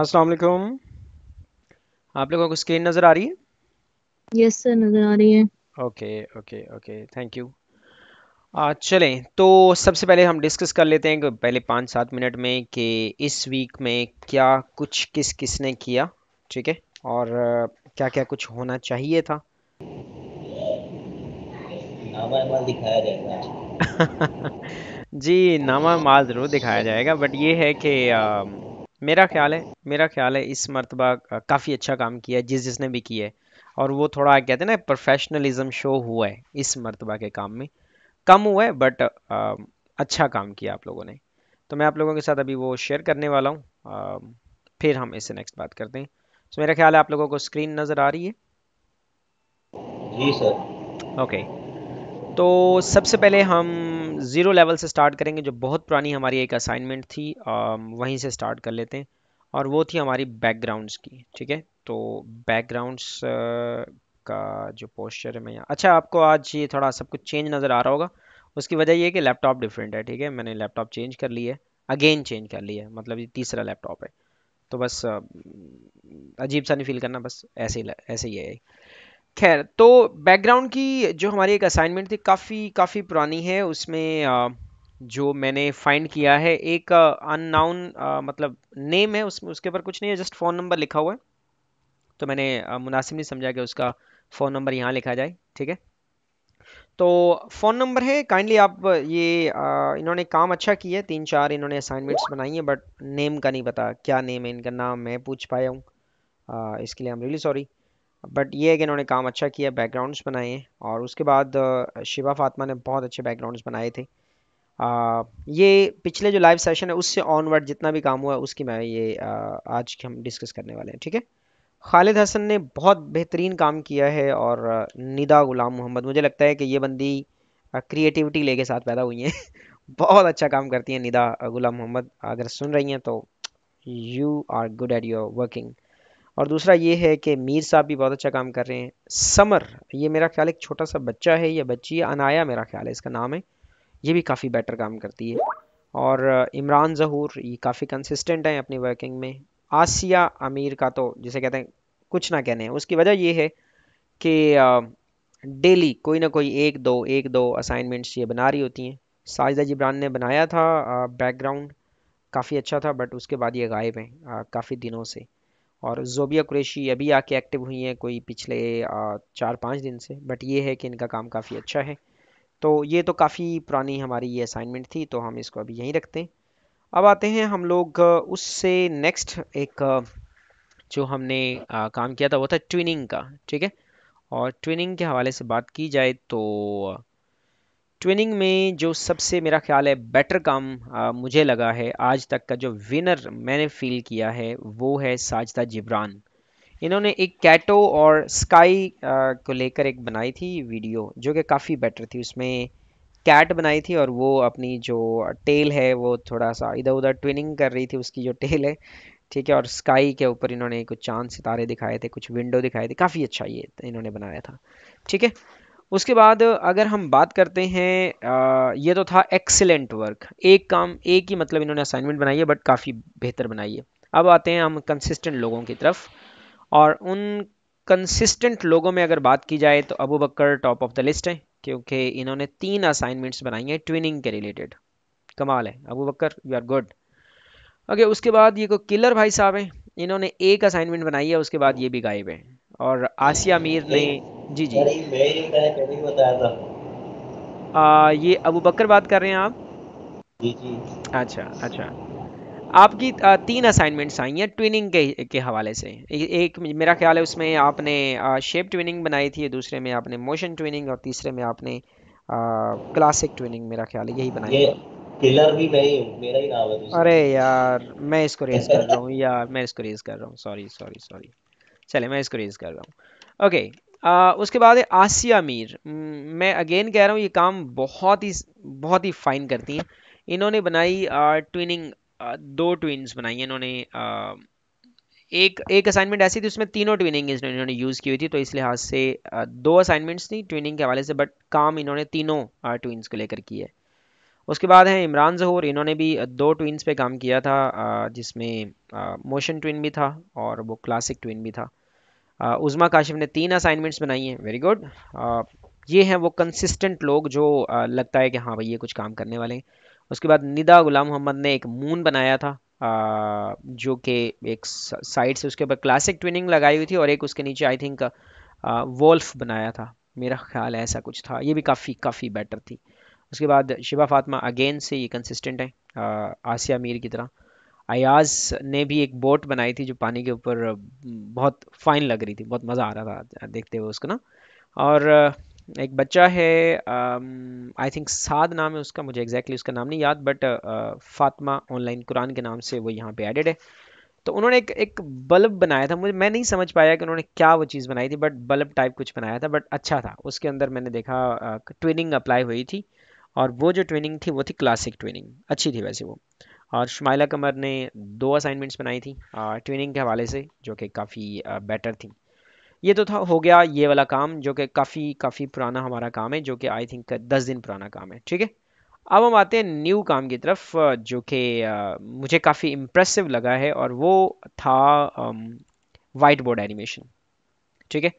अस्सलाम वालेकुम आप लोगों को स्क्रीन नज़र आ रही है यस सर नज़र आ रही है okay okay okay thank you चलें तो सबसे पहले हम डिस्कस कर लेते हैं पहले पाँच सात मिनट में कि इस वीक में क्या कुछ किस किसने किया ठीक है और क्या क्या कुछ होना चाहिए था नामा माल दिखाया जाएगा जी नामा माल ज़रूर दिखाया जाएगा बट ये है कि मेरा ख्याल है मेरा ख्याल है इस मरतबा काफ़ी अच्छा काम किया है जिस जिसने भी किया है और वो थोड़ा कहते हैं ना प्रोफेशनलिज्म शो हुआ है इस मरतबा के काम में कम हुआ है बट आ, अच्छा काम किया आप लोगों ने तो मैं आप लोगों के साथ अभी वो शेयर करने वाला हूँ फिर हम इससे नेक्स्ट बात करते हैं तो मेरा ख्याल है आप लोगों को स्क्रीन नज़र आ रही है जी सर ओके तो सबसे पहले हम ज़ीरो लेवल से स्टार्ट करेंगे जो बहुत पुरानी हमारी एक असाइनमेंट थी आ, um, वहीं से स्टार्ट कर लेते हैं और वो थी हमारी बैकग्राउंड्स की ठीक है तो बैकग्राउंड्स uh, का जो पोस्चर है मैं यहाँ अच्छा आपको आज ये थोड़ा सब कुछ चेंज नज़र आ रहा होगा उसकी वजह ये है कि लैपटॉप डिफरेंट है ठीक है मैंने लैपटॉप चेंज कर लिया है अगेन चेंज कर लिया है मतलब ये तीसरा लैपटॉप है तो बस uh, अजीब सा नहीं फील करना बस ऐसे ही ऐसे ही है खैर तो बैकग्राउंड की जो हमारी एक असाइनमेंट थी काफ़ी काफ़ी पुरानी है उसमें जो मैंने फाइंड किया है एक अननाउन मतलब नेम है उसमें उसके ऊपर कुछ नहीं है जस्ट फ़ोन नंबर लिखा हुआ है तो मैंने मुनासिब नहीं समझा कि उसका फ़ोन नंबर यहाँ लिखा जाए ठीक है तो फ़ोन नंबर है काइंडली आप ये आ, इन्होंने काम अच्छा किया है तीन चार इन्होंने असाइनमेंट्स बनाई हैं बट नेम का नहीं पता क्या नेम है इनका नाम मैं पूछ पाया हूँ इसके लिए I am really sorry but ये है कि इन्होंने काम अच्छा किया बैकग्राउंड्स बनाए और उसके बाद शिवा फातमा ने बहुत अच्छे बैकग्राउंड्स बनाए थे आ, ये पिछले जो लाइव सेशन है उससे ऑनवर्ड जितना भी काम हुआ है उसकी मैं ये आ, आज हम डिस्कस करने वाले हैं ठीक है खालिद हसन ने बहुत बेहतरीन काम किया है और निदा गुलाम मोहम्मद मुझे लगता है कि ये बंदी क्रिएटिविटी लेके साथ पैदा हुई है बहुत अच्छा काम करती हैं निदा गुलाम मोहम्मद अगर सुन रही हैं तो you are good at your working और दूसरा ये है कि मीर साहब भी बहुत अच्छा काम कर रहे हैं समर ये मेरा ख्याल एक छोटा सा बच्चा है या बच्ची अनाया मेरा ख्याल है इसका नाम है ये भी काफ़ी बेटर काम करती है और इमरान जहूर ये काफ़ी कंसिस्टेंट हैं अपनी वर्किंग में आसिया अमीर का तो जिसे कहते हैं कुछ ना कहने उसकी वजह ये है कि डेली कोई ना कोई एक दो एक दो असाइनमेंट्स ये बना रही होती हैं साजिदा जिब्रान ने बनाया था बैकग्राउंड काफ़ी अच्छा था बट उसके बाद ये गायब हैं काफ़ी दिनों से और जोबिया कुरेशी अभी आके एक्टिव हुई हैं कोई पिछले चार पाँच दिन से बट ये है कि इनका काम काफ़ी अच्छा है तो ये तो काफ़ी पुरानी हमारी ये असाइनमेंट थी तो हम इसको अभी यहीं रखते हैं अब आते हैं हम लोग उससे नेक्स्ट एक जो हमने काम किया था वो था ट्विनिंग का ठीक है और ट्विनिंग के हवाले से बात की जाए तो ट्विनिंग में जो सबसे मेरा ख्याल है बेटर काम आ, मुझे लगा है आज तक का जो विनर मैंने फील किया है वो है साजदा जिब्रान इन्होंने एक कैटो और स्काई को लेकर एक बनाई थी वीडियो जो कि काफ़ी बेटर थी उसमें कैट बनाई थी और वो अपनी जो टेल है वो थोड़ा सा इधर उधर ट्विनिंग कर रही थी उसकी जो टेल है ठीक है और स्काई के ऊपर इन्होंने कुछ चांद सितारे दिखाए थे कुछ विंडो दिखाए थे काफ़ी अच्छा ये इन्होंने बनाया था ठीक है उसके बाद अगर हम बात करते हैं ये तो था एक्सेलेंट वर्क एक काम एक ही मतलब इन्होंने असाइनमेंट बनाई है बट काफ़ी बेहतर बनाई है अब आते हैं हम कंसिस्टेंट लोगों की तरफ और उन कंसिस्टेंट लोगों में अगर बात की जाए तो Abu Bakar top of the list है क्योंकि इन्होंने तीन असाइनमेंट्स बनाई हैं ट्विनिंग के रिलेटेड कमाल है Abu Bakar you are good okay उसके बाद ये को किलर भाई साहब हैं इन्होंने एक असाइनमेंट बनाई है उसके बाद ये भी गायब है और आसिया मीर ने जी जी आ, ये अबू बकर बात कर रहे हैं आप जी जी अच्छा अच्छा आपकी तीन असाइनमेंट्स आई हैं ट्विनिंग के के हवाले से एक मेरा ख्याल है उसमें आपने शेप ट्विनिंग बनाई थी दूसरे में आपने मोशन ट्विनिंग और तीसरे में आपने क्लासिक ट्विनिंग मेरा ख्याल है यही बनाई ये किलर भी मैं ही मेरा ही नाम है अरे यार मैं इसको रेज कर रहा हूँ यार मैं इसको रेज कर रहा हूँ सॉरी सॉरी सॉरी चले मैं इसको रेज कर रहा हूँ ओके आ, उसके बाद है आसिया मीर मैं अगेन कह रहा हूँ ये काम बहुत ही बहुत ही फाइन करती हैं इन्होंने बनाई आ, ट्विनिंग आ, दो ट्विन्स बनाई हैं इन्होंने एक एक असाइनमेंट ऐसी थी उसमें तीनों ट्विनिंग इन्होंने यूज़ की हुई थी तो इस लिहाज से दो असाइनमेंट्स थी ट्विनिंग के हवाले से बट काम इन्होंने तीनों ट्विन्स को लेकर की है उसके बाद हैं इमरान जहूर इन्होंने भी दो ट्विन्स पे काम किया था जिसमें मोशन ट्विन भी था और वो क्लासिक ट्विन भी था उज़मा काशिफ ने तीन असाइनमेंट्स बनाई हैं वेरी गुड ये हैं वो कंसिस्टेंट लोग जो लगता है कि हाँ भाई ये कुछ काम करने वाले हैं उसके बाद निदा गुलाम मोहम्मद ने एक मून बनाया था जो कि एक साइड से उसके ऊपर क्लासिक ट्विनिंग लगाई हुई थी और एक उसके नीचे आई थिंक वोल्फ बनाया था मेरा ख्याल ऐसा कुछ था ये भी काफ़ी काफ़ी बेटर थी उसके बाद शिवा फातमा अगेन से ये कंसिस्टेंट है आसिया मीर की तरह अयाज ने भी एक बोट बनाई थी जो पानी के ऊपर बहुत फाइन लग रही थी बहुत मज़ा आ रहा था देखते हुए उसको ना और एक बच्चा है आई थिंक साद नाम है उसका मुझे एग्जैक्टली exactly उसका नाम नहीं याद बट फातमा ऑनलाइन कुरान के नाम से वो यहाँ पे एडेड है तो उन्होंने एक एक बल्ब बनाया था मुझे मैं नहीं समझ पाया कि उन्होंने क्या वो चीज़ बनाई थी बट बल्ब टाइप कुछ बनाया था बट अच्छा था उसके अंदर मैंने देखा ट्विनिंग अप्लाई हुई थी और वो जो ट्विनिंग थी वो थी क्लासिक ट्विनिंग अच्छी थी वैसे वो और शुमाइला कमर ने दो असाइनमेंट्स बनाई थी ट्विनिंग के हवाले से जो कि काफ़ी बेटर थी ये तो था हो गया ये वाला काम जो कि काफ़ी काफ़ी पुराना हमारा काम है जो कि आई थिंक दस दिन पुराना काम है ठीक है अब हम आते हैं न्यू काम की तरफ जो कि मुझे काफ़ी इम्प्रेसिव लगा है और वो था वाइट बोर्ड एनिमेशन ठीक है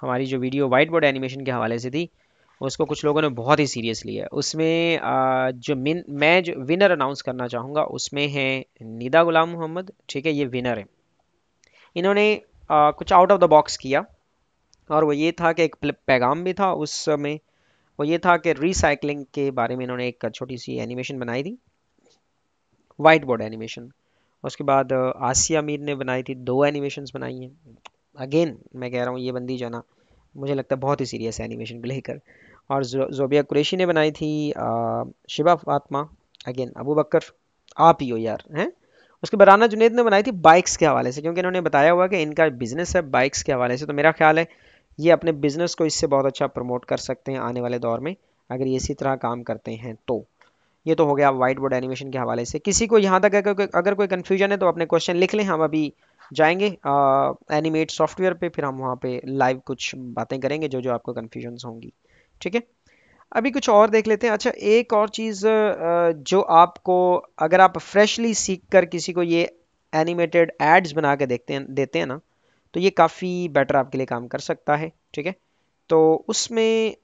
हमारी जो वीडियो वाइट बोर्ड एनिमेशन के हवाले से थी उसको कुछ लोगों ने बहुत ही सीरियस लिया है उसमें जो मिन मैं जो विनर अनाउंस करना चाहूँगा उसमें है निदा गुलाम मोहम्मद ठीक है ये विनर है इन्होंने कुछ आउट ऑफ द बॉक्स किया और वो ये था कि एक पैगाम भी था उस समय वो ये था कि रिसाइकलिंग के बारे में इन्होंने एक छोटी सी एनिमेशन बनाई थी वाइट बोर्ड एनिमेशन उसके बाद आसिया मीर ने बनाई थी दो एनिमेशंस बनाई हैं अगेन मैं कह रहा हूँ ये बंदी जाना मुझे लगता है बहुत ही सीरियस है एनिमेशन को लेकर और जोबिया कुरेशी ने बनाई थी शिबा फातमा अगेन अबू बकर आप ही हो यार हैं उसके बराना जुनेद ने बनाई थी बाइक्स के हवाले से क्योंकि इन्होंने बताया हुआ कि इनका बिज़नेस है बाइक्स के हवाले से तो मेरा ख्याल है ये अपने बिज़नेस को इससे बहुत अच्छा प्रमोट कर सकते हैं आने वाले दौर में अगर ये इसी तरह काम करते हैं तो ये तो हो गया वाइट बोर्ड एनिमेशन के हवाले से किसी को यहाँ तक अगर अगर कोई कन्फ्यूजन है तो अपने क्वेश्चन लिख लें हम अभी जाएंगे एनिमेट सॉफ्टवेयर पे फिर हम वहाँ पे लाइव कुछ बातें करेंगे जो जो आपको कन्फ्यूजन्स होंगी ठीक है अभी कुछ और देख लेते हैं अच्छा एक और चीज़ जो आपको अगर आप फ्रेशली सीख कर किसी को ये एनिमेटेड एड्स बना के देखते हैं देते हैं ना तो ये काफ़ी बेटर आपके लिए काम कर सकता है ठीक है तो उसमें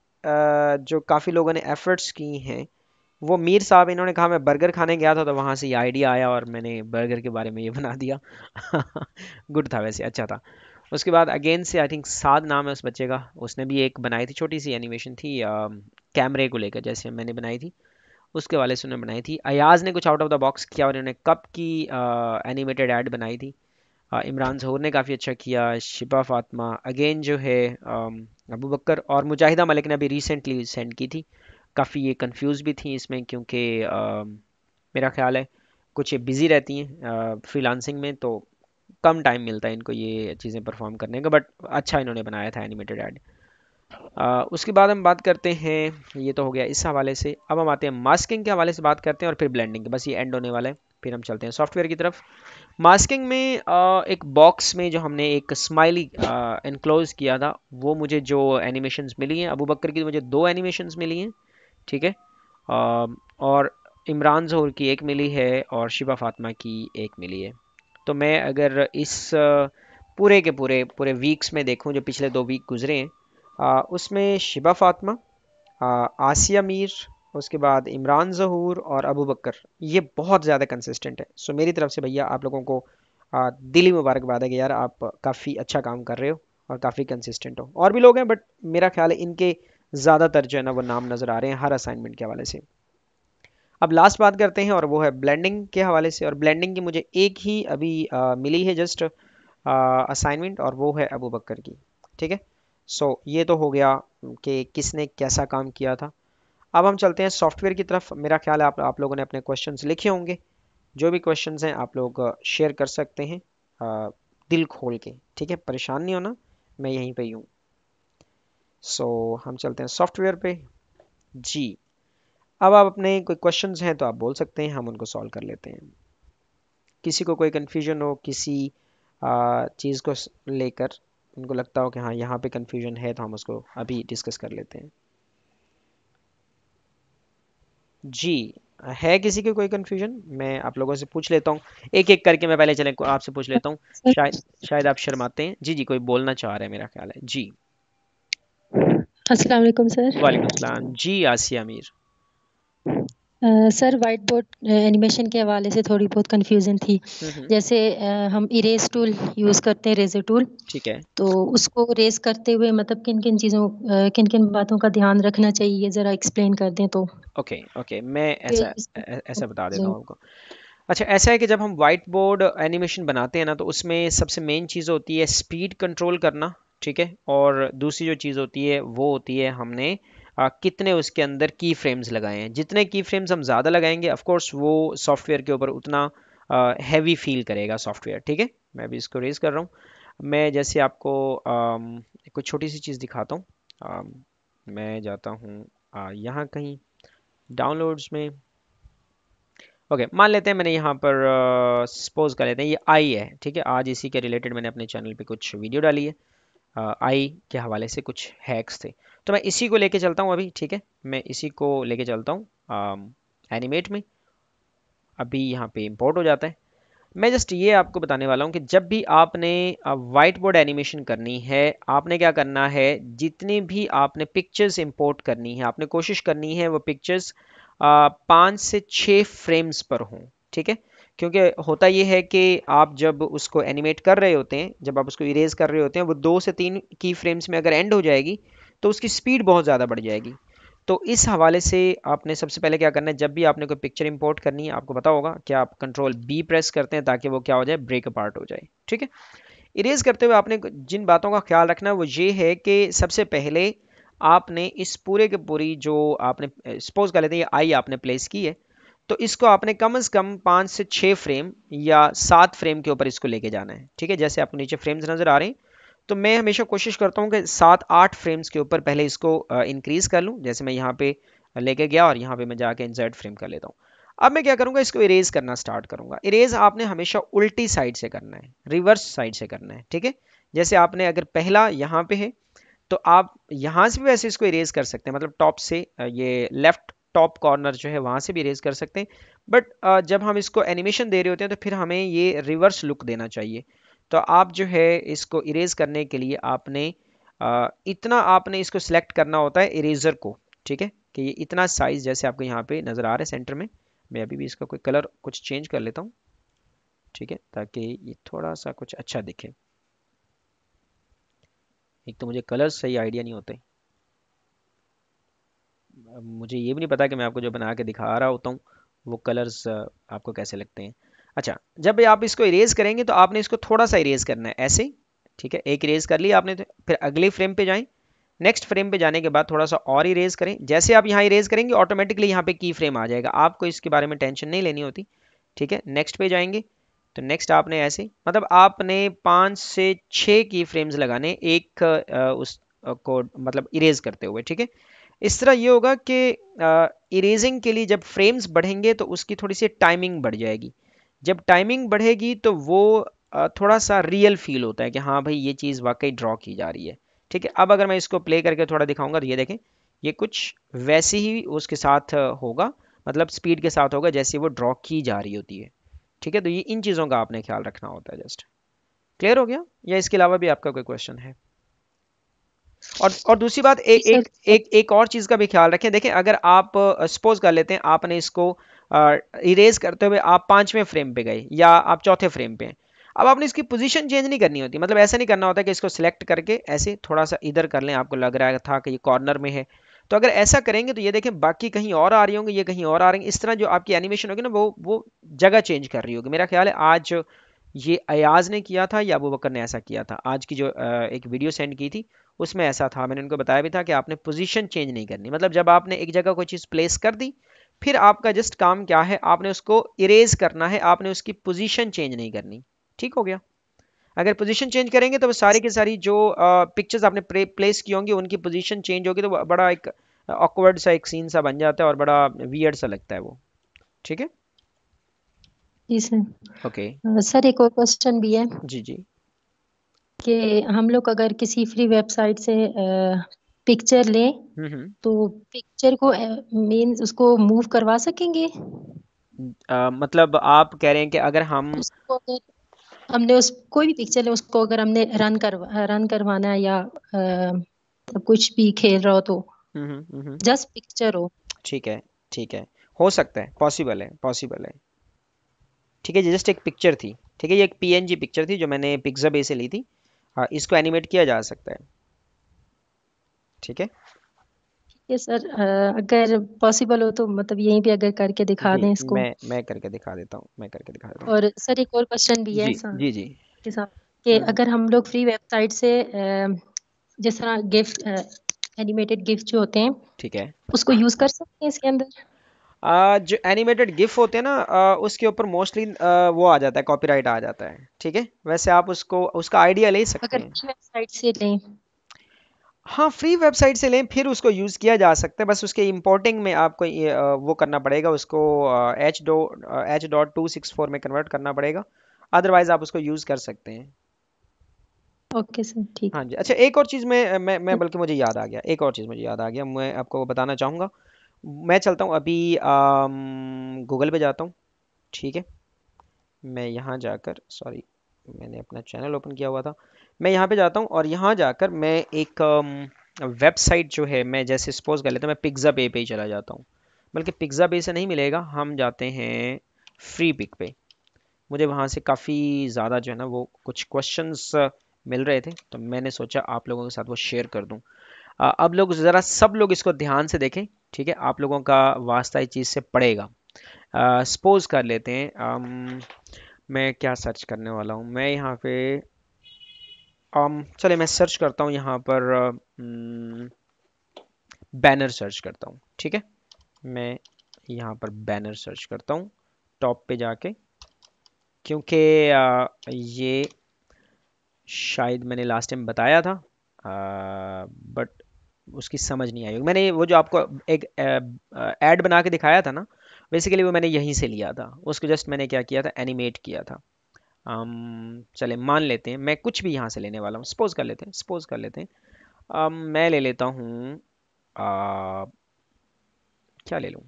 जो काफ़ी लोगों ने एफ़र्ट्स की हैं वो मीर साहब इन्होंने कहा मैं बर्गर खाने गया था तो वहाँ से ये आइडिया आया और मैंने बर्गर के बारे में ये बना दिया गुड था वैसे अच्छा था उसके बाद अगेन से आई थिंक साद नाम है उस बच्चे का उसने भी एक बनाई थी छोटी सी एनिमेशन थी कैमरे um, को लेकर जैसे मैंने बनाई थी उसके वाले से उन्होंने बनाई थी अयाज ने कुछ आउट ऑफ द बॉक्स किया और इन्होंने कप की एनिमेटेड uh, एड बनाई थी uh, इमरान जहूर ने काफ़ी अच्छा किया शिपा फातमा अगेन जो है um, अबू बकर और मुजाहिदा मलिक ने अभी रिसेंटली सेंड की थी काफ़ी ये कंफ्यूज भी थी इसमें क्योंकि um, मेरा ख्याल है कुछ ये बिज़ी रहती हैं फ्रीलांसिंग uh, में तो कम टाइम मिलता है इनको ये चीज़ें परफॉर्म करने का बट अच्छा इन्होंने बनाया था एनिमेटेड एड उसके बाद हम बात करते हैं ये तो हो गया इस हवाले से अब हम आते हैं मास्किंग के हवाले से बात करते हैं और फिर ब्लेंडिंग के बस ये एंड होने वाला है फिर हम चलते हैं सॉफ्टवेयर की तरफ मास्किंग में आ, एक बॉक्स में जो हमने एक स्माइली इनक्लोज किया था वो मुझे जो एनिमेशन मिली हैं अबू बकर की तो मुझे दो एनिमेशन मिली हैं ठीक है और इमरान जहूर की एक मिली है और शिबा फातमा की एक मिली है तो मैं अगर इस पूरे के पूरे पूरे वीक्स में देखूं जो पिछले दो वीक गुजरे हैं उसमें शिबा फातमा आसिया मीर उसके बाद इमरान जहूर और अबू बकर ये बहुत ज़्यादा कंसिस्टेंट है सो मेरी तरफ से भैया आप लोगों को दिली मुबारकबाद है कि यार आप काफ़ी अच्छा काम कर रहे हो और काफ़ी कंसिस्टेंट हो और भी लोग हैं बट मेरा ख्याल है इनके ज़्यादातर जो है ना वो नाम नज़र आ रहे हैं हर असाइनमेंट के हवाले से अब लास्ट बात करते हैं और वो है ब्लेंडिंग के हवाले से और ब्लेंडिंग की मुझे एक ही अभी आ, मिली है जस्ट असाइनमेंट और वो है अबू बकर की ठीक है सो so, ये तो हो गया कि किसने कैसा काम किया था अब हम चलते हैं सॉफ्टवेयर की तरफ मेरा ख्याल है आप, आप लोगों ने अपने क्वेश्चन लिखे होंगे जो भी क्वेश्चन हैं आप लोग शेयर कर सकते हैं आ, दिल खोल के ठीक है परेशान नहीं होना मैं यहीं पर ही हूँ सो so, हम चलते हैं सॉफ्टवेयर पे जी अब आप अपने कोई क्वेश्चंस हैं तो आप बोल सकते हैं हम उनको सॉल्व कर लेते हैं किसी को कोई कन्फ्यूजन हो किसी चीज़ को लेकर उनको लगता हो कि हाँ यहाँ पे कन्फ्यूजन है तो हम उसको अभी डिस्कस कर लेते हैं जी है किसी के कोई कन्फ्यूजन मैं आप लोगों से पूछ लेता हूँ एक एक करके मैं पहले चले आपसे पूछ लेता हूँ शायद शायद आप शर्माते हैं जी जी कोई बोलना चाह रहा है मेरा ख्याल है जी अस्सलाम वालेकुम सर वालेकुम जी आसिया अमीर सर वाइट बोर्ड एनिमेशन के हवाले से थोड़ी बहुत कंफ्यूजन थी जैसे uh, हम इरेज टूल यूज़ करते हैं रेजर टूल ठीक है तो उसको रेज करते हुए मतलब किन किन चीज़ों किन किन बातों का ध्यान रखना चाहिए ज़रा एक्सप्लेन कर दें तो ओके ओके मैं तो ऐसा ऐसा बता देता हूँ आपको अच्छा ऐसा है कि जब हम वाइट बोर्ड एनिमेशन बनाते हैं ना तो उसमें सबसे मेन चीज़ होती है स्पीड कंट्रोल करना ठीक है और दूसरी जो चीज़ होती है वो होती है हमने आ, कितने उसके अंदर की फ्रेम्स लगाए हैं जितने की फ्रेम्स हम ज़्यादा लगाएंगे ऑफकोर्स वो सॉफ्टवेयर के ऊपर उतना हैवी फील करेगा सॉफ्टवेयर ठीक है मैं भी इसको रेज कर रहा हूँ मैं जैसे आपको कुछ छोटी सी चीज़ दिखाता हूँ मैं जाता हूँ यहाँ कहीं डाउनलोड्स में ओके okay, मान लेते हैं मैंने यहाँ पर सपोज कर लेते हैं ये आई है ठीक है आज इसी के रिलेटेड मैंने अपने चैनल पे कुछ वीडियो डाली है आई के हवाले से कुछ हैक्स थे तो मैं इसी को लेके चलता हूँ अभी ठीक है मैं इसी को लेके चलता हूँ एनिमेट में अभी यहाँ पे इम्पोर्ट हो जाता है मैं जस्ट ये आपको बताने वाला हूँ कि जब भी आपने वाइट बोर्ड एनिमेशन करनी है आपने क्या करना है जितनी भी आपने पिक्चर्स इम्पोर्ट करनी है आपने कोशिश करनी है वो पिक्चर्स पाँच से छः फ्रेम्स पर हों ठीक है क्योंकि होता ये है कि आप जब उसको एनिमेट कर रहे होते हैं जब आप उसको इरेज कर रहे होते हैं वो दो से तीन की फ्रेम्स में अगर एंड हो जाएगी तो उसकी स्पीड बहुत ज़्यादा बढ़ जाएगी तो इस हवाले से आपने सबसे पहले क्या करना है जब भी आपने कोई पिक्चर इंपोर्ट करनी है आपको पता होगा कि आप कंट्रोल बी प्रेस करते हैं ताकि वो क्या हो जाए ब्रेक अपार्ट हो जाए ठीक है इरेज करते हुए आपने जिन बातों का ख्याल रखना है वो ये है कि सबसे पहले आपने इस पूरे के पूरी जो आपने सपोज कर लेते हैं ये आई आपने प्लेस की है तो इसको आपने कम से कम पाँच से छः फ्रेम या सात फ्रेम के ऊपर इसको लेके जाना है ठीक है जैसे आपको नीचे फ्रेम्स नज़र आ रहे हैं तो मैं हमेशा कोशिश करता हूँ कि सात आठ फ्रेम्स के ऊपर पहले इसको इंक्रीज़ कर लूँ जैसे मैं यहाँ पे लेके गया और यहाँ पे मैं जाके इंसर्ट फ्रेम कर लेता हूँ अब मैं क्या करूँगा इसको इरेज करना स्टार्ट करूँगा इरेज आपने हमेशा उल्टी साइड से करना है रिवर्स साइड से करना है ठीक है जैसे आपने अगर पहला यहाँ पे है तो आप यहाँ से भी वैसे इसको इरेज कर सकते हैं मतलब टॉप से ये लेफ्ट टॉप कॉर्नर जो है वहाँ से भी रेज कर सकते हैं बट जब हम इसको एनिमेशन दे रहे होते हैं तो फिर हमें ये रिवर्स लुक देना चाहिए तो आप जो है इसको इरेज करने के लिए आपने इतना आपने इसको सिलेक्ट करना होता है इरेजर को ठीक है कि ये इतना साइज़ जैसे आपको यहाँ पे नज़र आ रहा है सेंटर में मैं अभी भी इसका कोई कलर कुछ चेंज कर लेता हूँ ठीक है ताकि ये थोड़ा सा कुछ अच्छा दिखे एक तो मुझे कलर सही आइडिया नहीं होते मुझे ये भी नहीं पता कि मैं आपको जो बना के दिखा रहा होता हूँ वो कलर्स आपको कैसे लगते हैं अच्छा जब आप इसको इरेज करेंगे तो आपने इसको थोड़ा सा इरेज करना है ऐसे ही ठीक है एक इरेज कर लिया आपने तो फिर अगले फ्रेम पे जाएं नेक्स्ट फ्रेम पे जाने के बाद थोड़ा सा और इरेज करें जैसे आप यहाँ इरेज करेंगे ऑटोमेटिकली यहाँ पे की फ्रेम आ जाएगा आपको इसके बारे में टेंशन नहीं लेनी होती ठीक है नेक्स्ट पे जाएंगे तो नेक्स्ट आपने ऐसे मतलब आपने पाँच से छः की फ्रेम्स लगाने एक उस को मतलब इरेज करते हुए ठीक है इस तरह ये होगा कि इरेजिंग के लिए जब फ्रेम्स बढ़ेंगे तो उसकी थोड़ी सी टाइमिंग बढ़ जाएगी जब टाइमिंग बढ़ेगी तो वो थोड़ा सा रियल फील होता है कि हाँ भाई ये चीज़ वाकई ड्रॉ की जा रही है ठीक है अब अगर मैं इसको प्ले करके थोड़ा दिखाऊंगा तो ये देखें ये कुछ वैसे ही उसके साथ होगा मतलब स्पीड के साथ होगा जैसे वो ड्रॉ की जा रही होती है ठीक है तो ये इन चीज़ों का आपने ख्याल रखना होता है जस्ट क्लियर हो गया या इसके अलावा भी आपका कोई क्वेश्चन है और और दूसरी बात ए, एक एक एक और चीज़ का भी ख्याल रखें देखें अगर आप सपोज कर लेते हैं आपने इसको इरेज करते हुए आप पाँचवें फ्रेम पे गए या आप चौथे फ्रेम पे अब आपने इसकी पोजीशन चेंज नहीं करनी होती मतलब ऐसा नहीं करना होता कि इसको सिलेक्ट करके ऐसे थोड़ा सा इधर कर लें आपको लग रहा था कि ये कॉर्नर में है तो अगर ऐसा करेंगे तो ये देखें बाकी कहीं और आ रही होंगी ये कहीं और आ रही इस तरह जो आपकी एनिमेशन होगी ना वो वो जगह चेंज कर रही होगी मेरा ख्याल है आज ये अयाज ने किया था या अबू बकर ने ऐसा किया था आज की जो एक वीडियो सेंड की थी उसमें ऐसा था मैंने उनको बताया भी था कि आपने पोजीशन चेंज नहीं करनी मतलब जब आपने एक जगह कोई चीज़ प्लेस कर दी फिर आपका जस्ट काम क्या है आपने उसको इरेज करना है आपने उसकी पोजीशन चेंज नहीं करनी ठीक हो गया अगर पोजीशन चेंज करेंगे तो वो सारी की सारी जो पिक्चर्स आपने प्लेस की होंगी उनकी पोजीशन चेंज होगी तो बड़ा एक ऑकवर्ड सा एक सीन सा बन जाता है और बड़ा वियर्ड सा लगता है वो ठीक है जी सर ओके सर एक और क्वेश्चन भी है जी जी कि हम लोग अगर किसी फ्री वेबसाइट से पिक्चर लें हम्म, हम्म। तो पिक्चर को मीन उसको मूव करवा सकेंगे आ, मतलब आप कह रहे हैं कि अगर हम उसको अगर हमने उस कोई भी पिक्चर ले उसको अगर हमने रन करवा रन करवाना है या आ, कुछ भी खेल रहा हो तो जस्ट हम्म, पिक्चर हो ठीक है ठीक है हो सकता है पॉसिबल है पॉसिबल है ठीक है ये जस्ट एक पिक्चर थी ठीक है ये एक पी पिक्चर थी जो मैंने पिक्जा से ली थी आ, हाँ, इसको एनिमेट किया जा सकता है ठीक है सर अगर पॉसिबल हो तो मतलब यहीं भी अगर करके दिखा दें इसको मैं मैं करके दिखा देता हूं मैं करके दिखा देता हूं और सर एक और क्वेश्चन भी है सर जी जी, जी। कि हम्म। अगर हम लोग फ्री वेबसाइट से जिस तरह गिफ्ट एनिमेटेड गिफ्ट जो होते हैं ठीक है उसको यूज कर सकते हैं इसके अंदर जो एनिमेटेड गिफ होते हैं ना उसके ऊपर मोस्टली वो आ जाता है कॉपीराइट आ जाता है ठीक है वैसे आप उसको उसका आइडिया ले सकते हैं हाँ फ्री वेबसाइट से लें फिर उसको यूज़ किया जा सकता है बस उसके इम्पोर्टिंग में आपको ये, वो करना पड़ेगा उसको H dot H dot two six four में कन्वर्ट करना पड़ेगा अदरवाइज आप उसको यूज़ कर सकते हैं ओके सर ठीक हाँ जी अच्छा एक और चीज़ में मैं, मैं बल्कि मुझे याद आ गया एक और चीज़ मुझे याद आ गया मैं आपको बताना चाहूँगा मैं चलता हूँ अभी गूगल पे जाता हूँ ठीक है मैं यहाँ जाकर सॉरी मैंने अपना चैनल ओपन किया हुआ था मैं यहाँ पे जाता हूँ और यहाँ जाकर मैं एक वेबसाइट जो है मैं जैसे सपोज कर लेता हूँ मैं पिज्ज़ा पे पे ही चला जाता हूँ बल्कि पिज्ज़ा पे से नहीं मिलेगा हम जाते हैं फ्री पिक पे मुझे वहाँ से काफ़ी ज़्यादा जो है ना वो कुछ क्वेश्चन मिल रहे थे तो मैंने सोचा आप लोगों के साथ वो शेयर कर दूँ अब लोग ज़रा सब लोग इसको ध्यान से देखें ठीक है आप लोगों का वास्ता इस चीज़ से पड़ेगा सपोज कर लेते हैं आम, मैं क्या सर्च करने वाला हूँ मैं यहाँ पे आम, चले मैं सर्च करता हूँ यहाँ पर बैनर सर्च हम्म, करता हूँ ठीक है मैं यहाँ पर बैनर सर्च करता हूँ टॉप पे जाके क्योंकि ये शायद मैंने लास्ट टाइम बताया था आ, बट उसकी समझ नहीं आई मैंने वो जो आपको एक ऐड बना के दिखाया था ना बेसिकली वो मैंने यहीं से लिया था उसको जस्ट मैंने क्या किया था एनिमेट किया था um, चले मान लेते हैं मैं कुछ भी यहाँ से लेने वाला हूँ सपोज कर लेते हैं सपोज कर लेते हैं um, मैं ले लेता हूँ क्या ले लूँ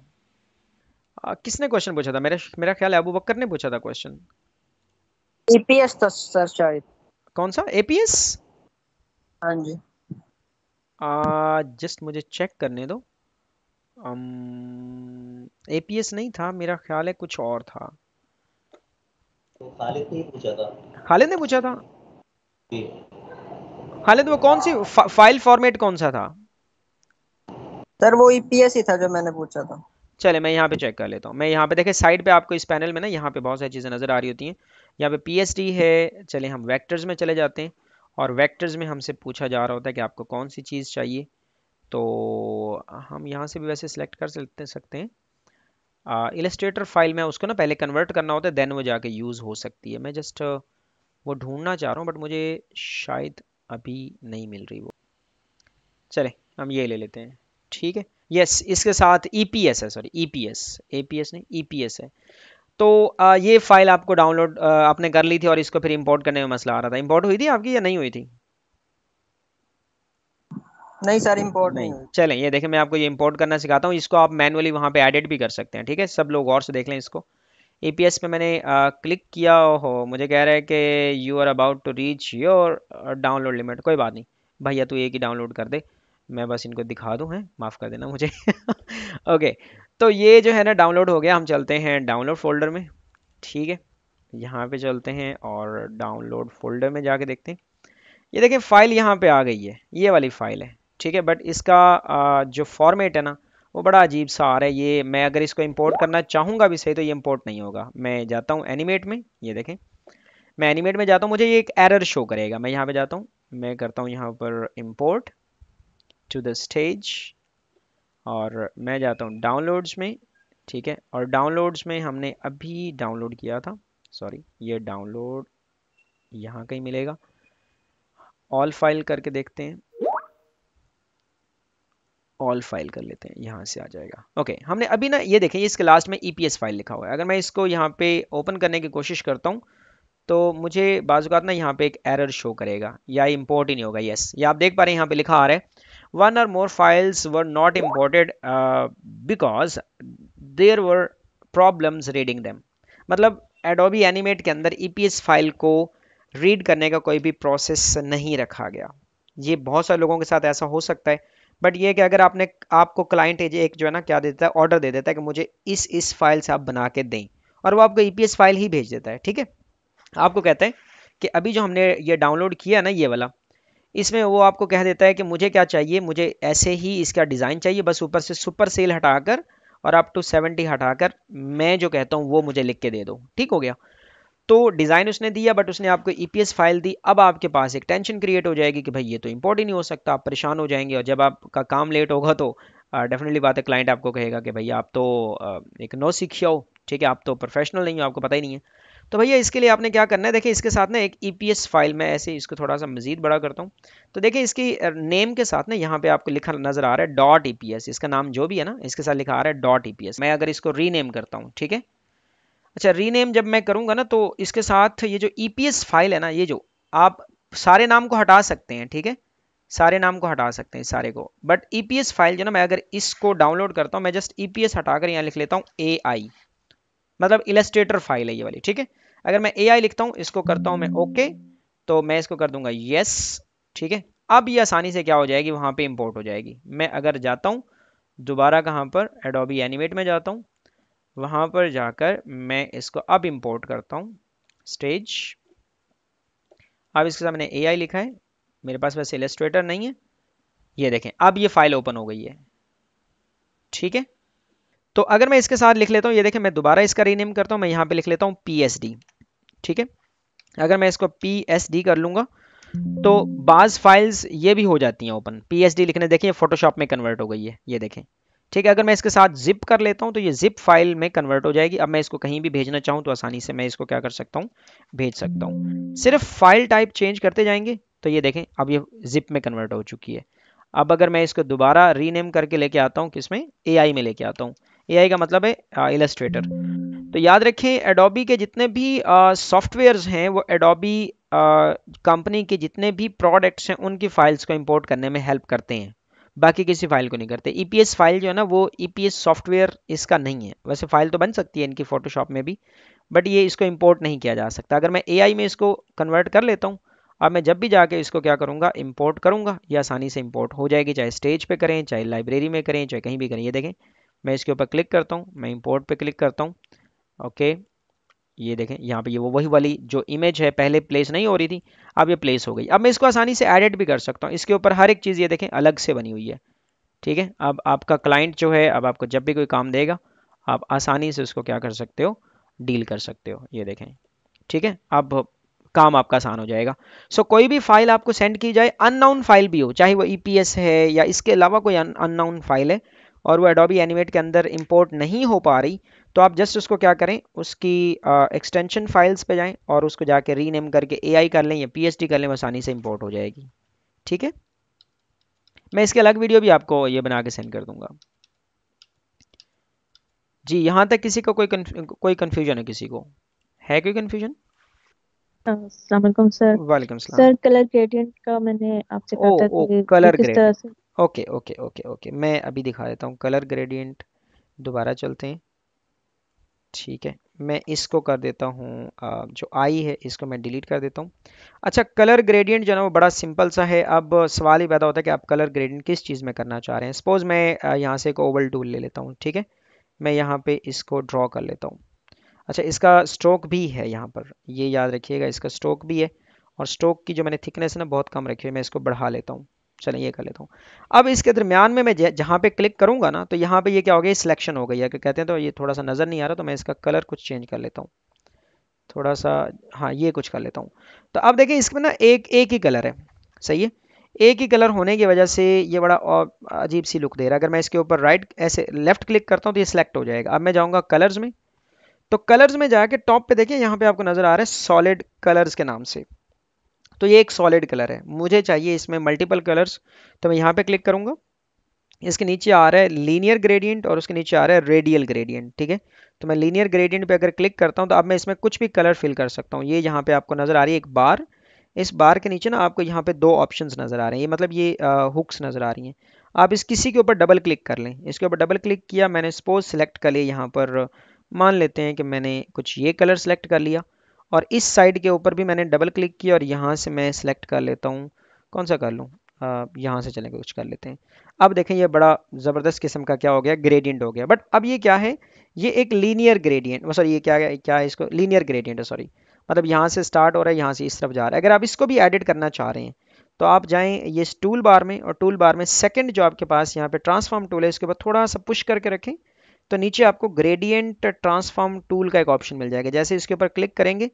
किसने क्वेश्चन पूछा था मेरा मेरा ख्याल है अबू बकर ने पूछा था क्वेश्चन एपीएस था सर शायद कौन सा एपीएस हाँ जी जस्ट uh, मुझे चेक करने दो ए पी एस नहीं था मेरा ख्याल है कुछ और था तो खालिद ने पूछा था खालिद ने पूछा था खालिद वो कौन सी फा, फाइल फॉर्मेट कौन सा था सर वो ईपीएस e ही था जो मैंने पूछा था चले मैं यहाँ पे चेक कर लेता हूँ मैं यहाँ पे देखे साइड पे आपको इस पैनल में ना यहाँ पे बहुत सारी चीज़ें नज़र आ रही होती हैं यहाँ पे पीएसडी है चले हम वेक्टर्स में चले जाते हैं और वेक्टर्स में हमसे पूछा जा रहा होता है कि आपको कौन सी चीज़ चाहिए तो हम यहाँ से भी वैसे सिलेक्ट कर सकते सकते हैं इलेस्ट्रेटर फाइल में उसको ना पहले कन्वर्ट करना होता है देन वो जाके यूज़ हो सकती है मैं जस्ट वो ढूंढना चाह रहा हूँ बट मुझे शायद अभी नहीं मिल रही वो चले हम ये ले लेते हैं ठीक है यस yes, इसके साथ ई पी एस है sorry E P S A P S नहीं ई पी एस है तो ये फाइल आपको डाउनलोड आपने कर ली थी और इसको फिर इंपोर्ट करने में मसला आ रहा था इंपोर्ट हुई थी आपकी या नहीं हुई थी नहीं सर इंपोर्ट नहीं चलें ये देखें मैं आपको ये इंपोर्ट करना सिखाता हूँ इसको आप मैनुअली वहाँ पे एडिट भी कर सकते हैं ठीक है सब लोग और से देख लें इसको ए पी एस पे मैंने आ, क्लिक किया हो मुझे कह रहा है कि you are about to reach your download limit कोई बात नहीं भैया तू एक ही डाउनलोड कर दे मैं बस इनको दिखा दूँ है माफ़ कर देना मुझे ओके तो ये जो है ना डाउनलोड हो गया हम चलते हैं डाउनलोड फोल्डर में ठीक है यहाँ पे चलते हैं और डाउनलोड फोल्डर में जाके देखते हैं ये देखें फाइल यहाँ पे आ गई है ये वाली फाइल है ठीक है बट इसका जो फॉर्मेट है ना वो बड़ा अजीब सा आ रहा है ये मैं अगर इसको इंपोर्ट करना चाहूँगा भी सही तो ये इंपोर्ट नहीं होगा मैं जाता हूँ एनिमेट में ये देखें मैं एनिमेट में जाता हूँ मुझे ये एक एरर शो करेगा मैं यहाँ पे जाता हूँ मैं करता हूँ यहाँ पर इम्पोर्ट टू द स्टेज और मैं जाता हूँ डाउनलोड्स में ठीक है और डाउनलोड्स में हमने अभी डाउनलोड किया था सॉरी ये डाउनलोड यहाँ कहीं मिलेगा ऑल फाइल करके देखते हैं ऑल फाइल कर लेते हैं यहाँ से आ जाएगा ओके हमने अभी ना ये देखें इसके लास्ट में ई e फाइल लिखा हुआ है अगर मैं इसको यहाँ पे ओपन करने की कोशिश करता हूँ तो मुझे बाजूकात ना यहाँ पे एक एरर शो करेगा या इम्पोर्ट ही नहीं होगा यस ये आप देख पा रहे हैं यहाँ पे लिखा आ रहा है one or more files were not imported uh, because there were problems reading them मतलब Adobe Animate के अंदर EPS फाइल को रीड करने का कोई भी प्रोसेस नहीं रखा गया ये बहुत सारे लोगों के साथ ऐसा हो सकता है बट ये कि अगर आपने आपको क्लाइंट एक जो है ना क्या देता है ऑर्डर दे देता है कि मुझे इस इस फाइल से आप बना के दें और वो आपको ई e फाइल ही भेज देता है ठीक है आपको कहते हैं कि अभी जो हमने ये डाउनलोड किया ना ये वाला इसमें वो आपको कह देता है कि मुझे क्या चाहिए मुझे ऐसे ही इसका डिज़ाइन चाहिए बस ऊपर से सुपर सेल हटाकर और अप टू सेवेंटी हटाकर मैं जो कहता हूँ वो मुझे लिख के दे दो ठीक हो गया तो डिज़ाइन उसने दिया बट उसने आपको ई e फाइल दी अब आपके पास एक टेंशन क्रिएट हो जाएगी कि भाई ये तो इम्पोर्ट ही नहीं हो सकता आप परेशान हो जाएंगे और जब आपका काम लेट होगा तो डेफिनेटली बात है क्लाइंट आपको कहेगा कि भाई आप तो एक नो सीखिया हो ठीक है आप तो प्रोफेशनल नहीं हो आपको पता ही नहीं है तो भैया इसके लिए आपने क्या करना है देखिए इसके साथ ना एक ई फाइल में ऐसे इसको थोड़ा सा मजीद बड़ा करता हूँ तो देखिए इसकी नेम के साथ ना यहाँ पे आपको लिखा नजर आ रहा है डॉट ई e इसका नाम जो भी है ना इसके साथ लिखा आ रहा है डॉट ई e मैं अगर इसको रीनेम करता हूँ ठीक है अच्छा रीनेम जब मैं करूँगा ना तो इसके साथ ये जो ई e फाइल है ना ये जो आप सारे नाम को हटा सकते हैं ठीक है सारे नाम को हटा सकते हैं सारे को बट ई फाइल जो ना मैं अगर इसको डाउनलोड करता हूँ मैं जस्ट ई हटाकर यहाँ लिख लेता हूँ ए आई मतलब इलेस्ट्रेटर फाइल है ये वाली ठीक है अगर मैं ए लिखता हूँ इसको करता हूँ मैं ओके तो मैं इसको कर दूंगा येस ठीक है अब ये आसानी से क्या हो जाएगी वहाँ पे इंपोर्ट हो जाएगी मैं अगर जाता हूँ दोबारा कहाँ पर एडोबी एनिमेट में जाता हूँ वहाँ पर जाकर मैं इसको अब इंपोर्ट करता हूँ स्टेज अब इसके सामने ए लिखा है मेरे पास वैसे इलेस्ट्रेटर नहीं है ये देखें अब ये फाइल ओपन हो गई है ठीक है तो अगर मैं इसके साथ लिख लेता हूँ ये देखें मैं दोबारा इसका रीनेम करता हूँ मैं यहाँ पे लिख लेता हूँ पी ठीक है अगर मैं इसको पी कर लूँगा तो बाज फाइल्स ये भी हो जाती हैं ओपन पी लिखने देखिए फोटोशॉप में कन्वर्ट हो गई है ये देखें ठीक है अगर मैं इसके साथ जिप कर लेता हूँ तो ये जिप फाइल में कन्वर्ट हो जाएगी अब मैं इसको कहीं भी भेजना चाहूँ तो आसानी से मैं इसको क्या कर सकता हूँ भेज सकता हूँ सिर्फ फाइल टाइप चेंज करते जाएंगे तो ये देखें अब ये जिप में कन्वर्ट हो चुकी है अब अगर मैं इसको दोबारा रीनेम करके लेके आता हूँ किसमें ए में लेके आता हूँ ए का मतलब है इलस्ट्रेटर तो याद रखें एडोबी के जितने भी सॉफ्टवेयर्स हैं वो एडोबी कंपनी के जितने भी प्रोडक्ट्स हैं उनकी फाइल्स को इंपोर्ट करने में हेल्प करते हैं बाकी किसी फाइल को नहीं करते ईपीएस e फाइल जो है ना वो ईपीएस e सॉफ्टवेयर इसका नहीं है वैसे फाइल तो बन सकती है इनकी फोटोशॉप में भी बट ये इसको इम्पोर्ट नहीं किया जा सकता अगर मैं ए में इसको कन्वर्ट कर लेता हूँ अब मैं जब भी जाके इसको क्या करूँगा इम्पोर्ट करूँगा ये आसानी से इम्पोर्ट हो जाएगी चाहे स्टेज पे करें चाहे लाइब्रेरी में करें चाहे कहीं भी करें ये देखें मैं इसके ऊपर क्लिक करता हूँ मैं इम्पोर्ट पे क्लिक करता हूँ ओके ये देखें यहाँ पे ये वो वही वाली जो इमेज है पहले प्लेस नहीं हो रही थी अब ये प्लेस हो गई अब मैं इसको आसानी से एडिट भी कर सकता हूँ इसके ऊपर हर एक चीज़ ये देखें अलग से बनी हुई है ठीक है अब आपका क्लाइंट जो है अब आपको जब भी कोई काम देगा आप आसानी से उसको क्या कर सकते हो डील कर सकते हो ये देखें ठीक है अब काम आपका आसान हो जाएगा सो so, कोई भी फाइल आपको सेंड की जाए अननाउन फाइल भी हो चाहे वो ई e है या इसके अलावा कोई अननाउन फाइल है और वो एडोबी एनिमेट के अंदर इंपोर्ट नहीं हो पा रही तो आप जस्ट उसको क्या करें उसकी एक्सटेंशन फाइल्स पे जाएं और उसको जाके रीनेम करके एआई कर लें या पीएचडी कर लें आसानी से इंपोर्ट हो जाएगी ठीक है मैं इसके अलग वीडियो भी आपको ये बना के सेंड कर दूंगा जी यहाँ तक किसी को कोई कोई कन्फ्यूजन है किसी को है कोई confusion sir welcome sir colour gradient का मैंने आपसे कहा था कि किस तरह से ओके ओके ओके ओके मैं अभी दिखा देता हूँ कलर ग्रेडियंट दोबारा चलते हैं ठीक है मैं इसको कर देता हूँ जो आई है इसको मैं डिलीट कर देता हूँ अच्छा कलर ग्रेडियंट जो है ना वो बड़ा सिंपल सा है अब सवाल ही पैदा होता है कि आप कलर ग्रेडियंट किस चीज़ में करना चाह रहे हैं सपोज मैं यहाँ से एक ओवल टूल ले लेता हूँ ठीक है मैं यहाँ पे इसको ड्रॉ कर लेता हूँ अच्छा इसका स्ट्रोक भी है यहाँ पर ये याद रखिएगा इसका स्ट्रोक भी है और स्ट्रोक की जो मैंने थिकनेस है ना बहुत कम रखी है मैं इसको बढ़ा लेता हूँ चलें ये कर लेता हूँ अब इसके दरमियान में मैं जहाँ पे क्लिक करूँगा ना तो यहाँ पे ये क्या हो गया सिलेक्शन हो गई है क्या कहते हैं तो ये थोड़ा सा नज़र नहीं आ रहा तो मैं इसका कलर कुछ चेंज कर लेता हूँ थोड़ा सा हाँ ये कुछ कर लेता हूँ तो अब देखें इसमें ना एक एक ही कलर है सही है एक ही कलर होने की वजह से ये बड़ा अजीब सी लुक दे रहा है अगर मैं इसके ऊपर राइट ऐसे लेफ्ट क्लिक करता हूँ तो ये सिलेक्ट हो जाएगा अब मैं जाऊँगा कलर्स में तो कलर्स में जाके टॉप पे देखिए यहाँ पे आपको नज़र आ रहा है सॉलिड कलर्स के नाम से तो ये एक सॉलिड कलर है मुझे चाहिए इसमें मल्टीपल कलर्स तो मैं यहाँ पे क्लिक करूँगा इसके नीचे आ रहा है लीनियर ग्रेडियंट और उसके नीचे आ रहा है रेडियल ग्रेडियंट ठीक है तो मैं लीनियर ग्रेडियंट पे अगर क्लिक करता हूँ तो अब मैं इसमें कुछ भी कलर फिल कर सकता हूँ ये यहाँ पे आपको नज़र आ रही है एक बार इस बार के नीचे ना आपको यहाँ पे दो ऑप्शंस नज़र आ रहे हैं ये मतलब ये हुक्स नज़र आ रही हैं आप इस किसी के ऊपर डबल क्लिक कर लें इसके ऊपर डबल क्लिक किया मैंने सपोज सेलेक्ट कर लिया यहाँ पर मान लेते हैं कि मैंने कुछ ये कलर सेलेक्ट कर लिया और इस साइड के ऊपर भी मैंने डबल क्लिक किया और यहाँ से मैं सिलेक्ट कर लेता हूँ कौन सा कर लूँ यहाँ से चलेंगे कुछ कर लेते हैं अब देखें ये बड़ा ज़बरदस्त किस्म का क्या हो गया ग्रेडियंट हो गया बट अब ये क्या है ये एक लीनियर ग्रेडियंट सॉरी ये क्या है क्या है इसको लीनियर ग्रेडियंट है सॉरी मतलब यहाँ से स्टार्ट हो रहा है यहाँ से इस तरफ जा रहा है अगर आप इसको भी एडिट करना चाह रहे हैं तो आप जाएँ ये टूल बार में और टूल बार में सेकंड जो आपके पास यहाँ पे ट्रांसफॉर्म टूल है इसके ऊपर थोड़ा सा पुश करके रखें तो नीचे आपको ग्रेडियंट ट्रांसफॉर्म टूल का एक ऑप्शन मिल जाएगा जैसे इसके ऊपर क्लिक करेंगे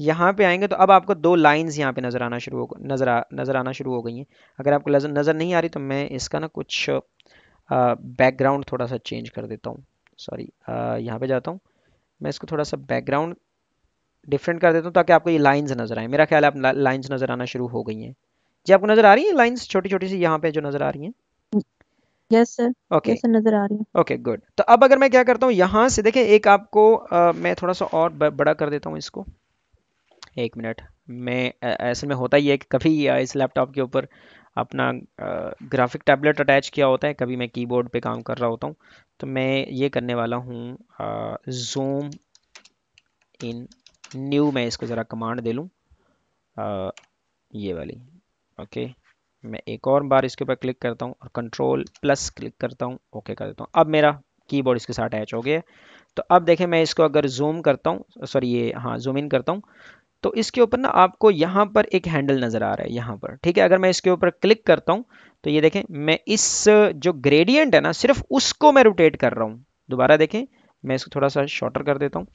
यहाँ पे आएंगे तो अब आपको दो लाइंस यहाँ पे नज़र आना शुरू हो नज़र आ नज़र आना शुरू हो गई हैं अगर आपको नज़र नहीं आ रही तो मैं इसका ना कुछ बैकग्राउंड थोड़ा सा चेंज कर देता हूँ सॉरी यहाँ पे जाता हूँ मैं इसको थोड़ा सा बैकग्राउंड डिफरेंट कर देता हूँ ताकि आपको ये लाइन्स नज़र आए मेरा ख्याल है आप लाइन्स नज़र आना शुरू हो गई हैं जी आपको नज़र आ रही है लाइन्स छोटी छोटी सी यहाँ पे जो नज़र आ रही हैं यस सर ओके नजर आ रही है ओके गुड तो अब अगर मैं क्या करता हूँ यहाँ से देखें एक आपको आ, मैं थोड़ा सा और बड़ा कर देता हूँ इसको एक मिनट मैं ऐसे में होता ही है कि कभी इस लैपटॉप के ऊपर अपना ग्राफिक टैबलेट अटैच किया होता है कभी मैं कीबोर्ड पे काम कर रहा होता हूँ तो मैं ये करने वाला हूँ जूम इन न्यू मैं इसको ज़रा कमांड दे लूँ ये वाली ओके मैं एक और बार इसके ऊपर क्लिक करता हूँ और कंट्रोल प्लस क्लिक करता हूँ ओके कर देता हूँ अब मेरा कीबोर्ड इसके साथ अटैच हो गया है तो अब देखें मैं इसको अगर जूम करता हूँ सॉरी ये हाँ जूम इन करता हूँ तो इसके ऊपर ना आपको यहाँ पर एक हैंडल नज़र आ रहा है यहाँ पर ठीक है अगर मैं इसके ऊपर क्लिक करता हूँ तो ये देखें मैं इस जो ग्रेडियंट है ना सिर्फ उसको मैं रोटेट कर रहा हूँ दोबारा देखें मैं इसको थोड़ा सा शॉर्टर कर देता हूँ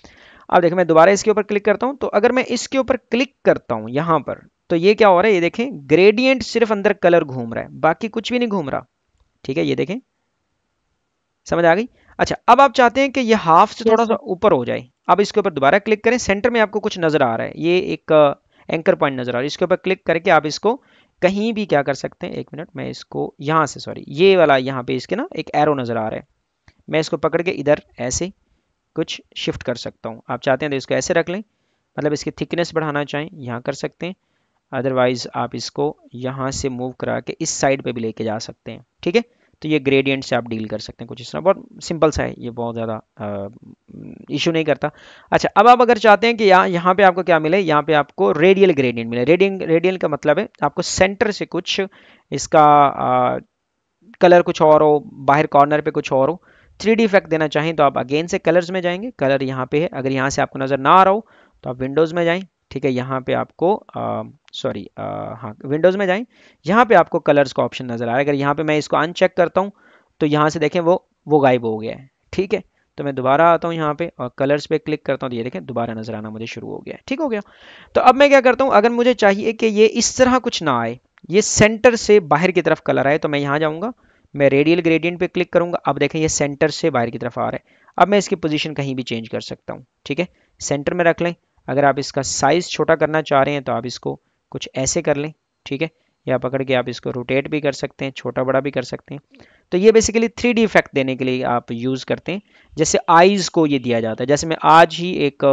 अब देखें मैं दोबारा इसके ऊपर क्लिक करता हूँ तो अगर मैं इसके ऊपर क्लिक करता हूँ यहाँ पर तो ये क्या हो रहा है ये देखें ग्रेडियंट सिर्फ अंदर कलर घूम रहा है बाकी कुछ भी नहीं घूम रहा ठीक है ये देखें समझ आ गई अच्छा अब आप चाहते हैं कि ये हाफ से थोड़ा सा ऊपर हो जाए अब इसके ऊपर दोबारा क्लिक करें सेंटर में आपको कुछ नजर आ रहा है ये एक एंकर uh, पॉइंट नजर आ रहा है इसके ऊपर क्लिक करके आप इसको कहीं भी क्या कर सकते हैं एक मिनट मैं इसको यहाँ से सॉरी ये वाला यहाँ पे इसके ना एक एरो नजर आ रहा है मैं इसको पकड़ के इधर ऐसे कुछ शिफ्ट कर सकता हूँ आप चाहते हैं तो इसको ऐसे रख लें मतलब इसकी थिकनेस बढ़ाना चाहें यहाँ कर सकते हैं अदरवाइज़ आप इसको यहाँ से मूव करा के इस साइड पे भी लेके जा सकते हैं ठीक है तो ये ग्रेडियंट से आप डील कर सकते हैं कुछ इस तरह बहुत सिंपल सा है ये बहुत ज़्यादा इशू नहीं करता अच्छा अब आप अगर चाहते हैं कि यहाँ यहाँ पे आपको क्या मिले यहाँ पे आपको रेडियल ग्रेडियंट मिले रेडियन रेडियल का मतलब है आपको सेंटर से कुछ इसका आ, कलर कुछ और हो बाहर कॉर्नर पर कुछ और हो थ्री डी इफेक्ट देना चाहें तो आप अगेन से कलर्स में जाएंगे कलर यहाँ पे है अगर यहाँ से आपको नज़र ना आ रहा हो तो आप विंडोज़ में जाएँ ठीक है यहाँ पे आपको सॉरी हाँ विंडोज़ में जाएं यहाँ पे आपको कलर्स का ऑप्शन नज़र आ रहा है अगर यहाँ पे मैं इसको अनचेक करता हूँ तो यहाँ से देखें वो वो गायब हो गया है ठीक है तो मैं दोबारा आता हूँ यहाँ पे और कलर्स पे क्लिक करता हूँ तो ये देखें दोबारा नज़र आना मुझे शुरू हो गया है ठीक हो गया तो अब मैं क्या करता हूँ अगर मुझे चाहिए कि ये इस तरह कुछ ना आए ये सेंटर से बाहर की तरफ कलर आए तो मैं यहाँ जाऊँगा मैं रेडियल ग्रेडियंट पे क्लिक करूँगा अब देखें ये सेंटर से बाहर की तरफ आ रहा है अब मैं इसकी पोजीशन कहीं भी चेंज कर सकता हूँ ठीक है सेंटर में रख लें अगर आप इसका साइज़ छोटा करना चाह रहे हैं तो आप इसको कुछ ऐसे कर लें ठीक है या पकड़ के आप इसको रोटेट भी कर सकते हैं छोटा बड़ा भी कर सकते हैं तो ये बेसिकली थ्री डी इफेक्ट देने के लिए आप यूज़ करते हैं जैसे आइज़ को ये दिया जाता है जैसे मैं आज ही एक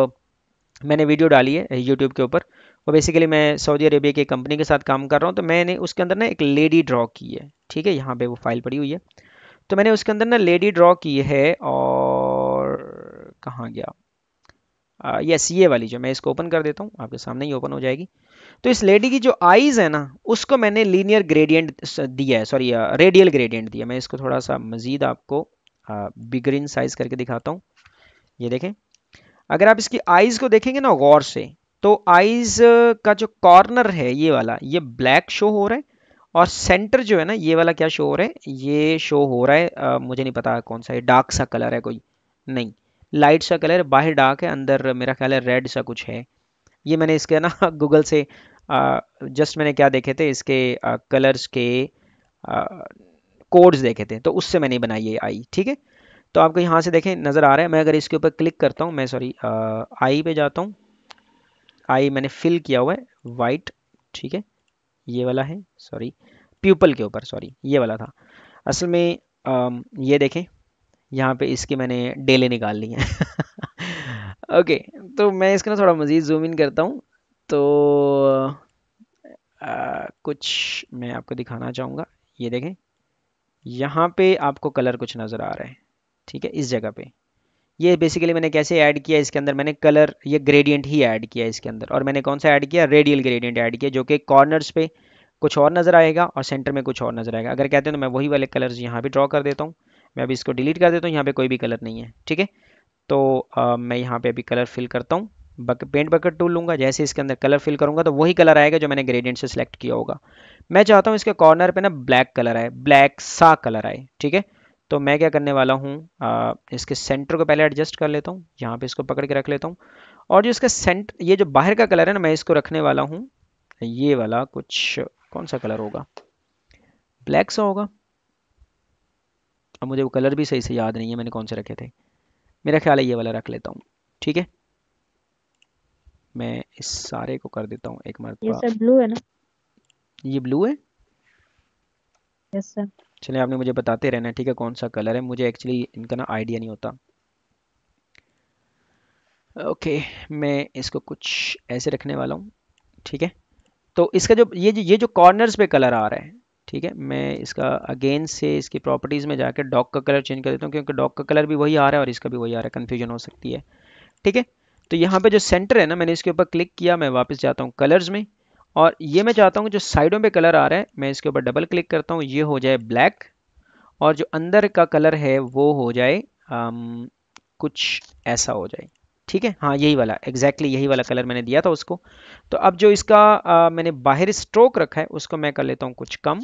मैंने वीडियो डाली है यूट्यूब के ऊपर वो बेसिकली मैं सऊदी अरेबिया की कंपनी के साथ काम कर रहा हूँ तो मैंने उसके अंदर ना एक लेडी ड्रॉ की है ठीक है यहाँ पे वो फाइल पड़ी हुई है तो मैंने उसके अंदर ना लेडी ड्रॉ की है और कहाँ गया यस ये वाली जो मैं इसको ओपन कर देता हूँ आपके सामने ही ओपन हो जाएगी तो इस लेडी की जो आईज़ है ना उसको मैंने लीनियर ग्रेडियंट दिया है सॉरी रेडियल ग्रेडियंट दिया मैं इसको थोड़ा सा मज़ीद आपको बिगरिन साइज़ करके दिखाता हूँ ये देखें अगर आप इसकी आइज़ को देखेंगे ना गौर से तो आइज़ का जो कॉर्नर है ये वाला ये ब्लैक शो हो रहा है और सेंटर जो है ना ये वाला क्या शो हो रहा है ये शो हो रहा है आ, मुझे नहीं पता कौन सा ये डार्क सा कलर है कोई नहीं लाइट सा कलर बाहर डार्क है अंदर मेरा ख्याल है रेड सा कुछ है ये मैंने इसके ना गूगल से जस्ट मैंने क्या देखे थे इसके कलर्स के कोड्स देखे थे तो उससे मैंने बनाई है आई ठीक है तो आपको यहाँ से देखें नज़र आ रहा है मैं अगर इसके ऊपर क्लिक करता हूँ मैं सॉरी आई पे जाता हूँ आई मैंने फिल किया हुआ है वाइट ठीक है ये वाला है सॉरी प्यूपल के ऊपर सॉरी ये वाला था असल में आ, ये देखें यहाँ पे इसकी मैंने डेले निकाल ली है ओके तो मैं इसका ना थोड़ा मज़ीद जूम इन करता हूँ तो आ, कुछ मैं आपको दिखाना चाहूँगा ये देखें यहाँ पे आपको कलर कुछ नज़र आ रहा है ठीक है इस जगह पे ये बेसिकली मैंने कैसे ऐड किया इसके अंदर मैंने कलर ये ग्रेडियंट ही ऐड किया इसके अंदर और मैंने कौन सा ऐड किया रेडियल ग्रेडियंट ऐड किया जो कि कॉर्नर्स पे कुछ और नज़र आएगा और सेंटर में कुछ और नज़र आएगा अगर कहते हैं तो मैं वही वाले कलर्स यहाँ भी ड्रॉ कर देता हूँ मैं अभी इसको डिलीट कर देता हूँ यहाँ पे कोई भी कलर नहीं है ठीक है तो आ, मैं यहाँ पे अभी कलर फिल करता हूँ बक, पेंट बकेट टूल लूँगा जैसे इसके अंदर कलर फिल करूँगा तो वही कलर आएगा जो मैंने ग्रेडियंट से सिलेक्ट किया होगा मैं चाहता हूँ इसके कॉर्नर पर ना ब्लैक कलर आए ब्लैक सा कलर आए ठीक है तो मैं क्या करने वाला हूँ इसके सेंटर को पहले एडजस्ट कर लेता हूँ यहाँ पे इसको पकड़ के रख लेता हूँ और जो इसका सेंट ये जो बाहर का कलर है ना मैं इसको रखने वाला हूँ ये वाला कुछ कौन सा कलर होगा ब्लैक सा होगा अब मुझे वो कलर भी सही से याद नहीं है मैंने कौन से रखे थे मेरा ख्याल है ये वाला रख लेता हूँ ठीक है मैं इस सारे को कर देता हूँ एक मरतबा ब्लू है ना ये ब्लू है यस सर चलिए आपने मुझे बताते रहना ठीक है कौन सा कलर है मुझे एक्चुअली इनका ना आइडिया नहीं होता ओके मैं इसको कुछ ऐसे रखने वाला हूँ ठीक है तो इसका जो ये जो ये जो कॉर्नर्स पे कलर आ रहा है ठीक है मैं इसका अगेन से इसकी प्रॉपर्टीज़ में जाकर डॉग का कलर चेंज कर देता हूँ क्योंकि डॉग का कलर भी वही आ रहा है और इसका भी वही आ रहा है कन्फ्यूजन हो सकती है ठीक है तो यहाँ पर जो सेंटर है ना मैंने इसके ऊपर क्लिक किया मैं वापस जाता हूँ कलर्स में और ये मैं चाहता हूँ जो साइडों पर कलर आ रहा है मैं इसके ऊपर डबल क्लिक करता हूँ ये हो जाए ब्लैक और जो अंदर का कलर है वो हो जाए आम, कुछ ऐसा हो जाए ठीक है हाँ यही वाला एग्जैक्टली exactly यही वाला कलर मैंने दिया था उसको तो अब जो इसका आ, मैंने बाहर स्ट्रोक रखा है उसको मैं कर लेता हूँ कुछ कम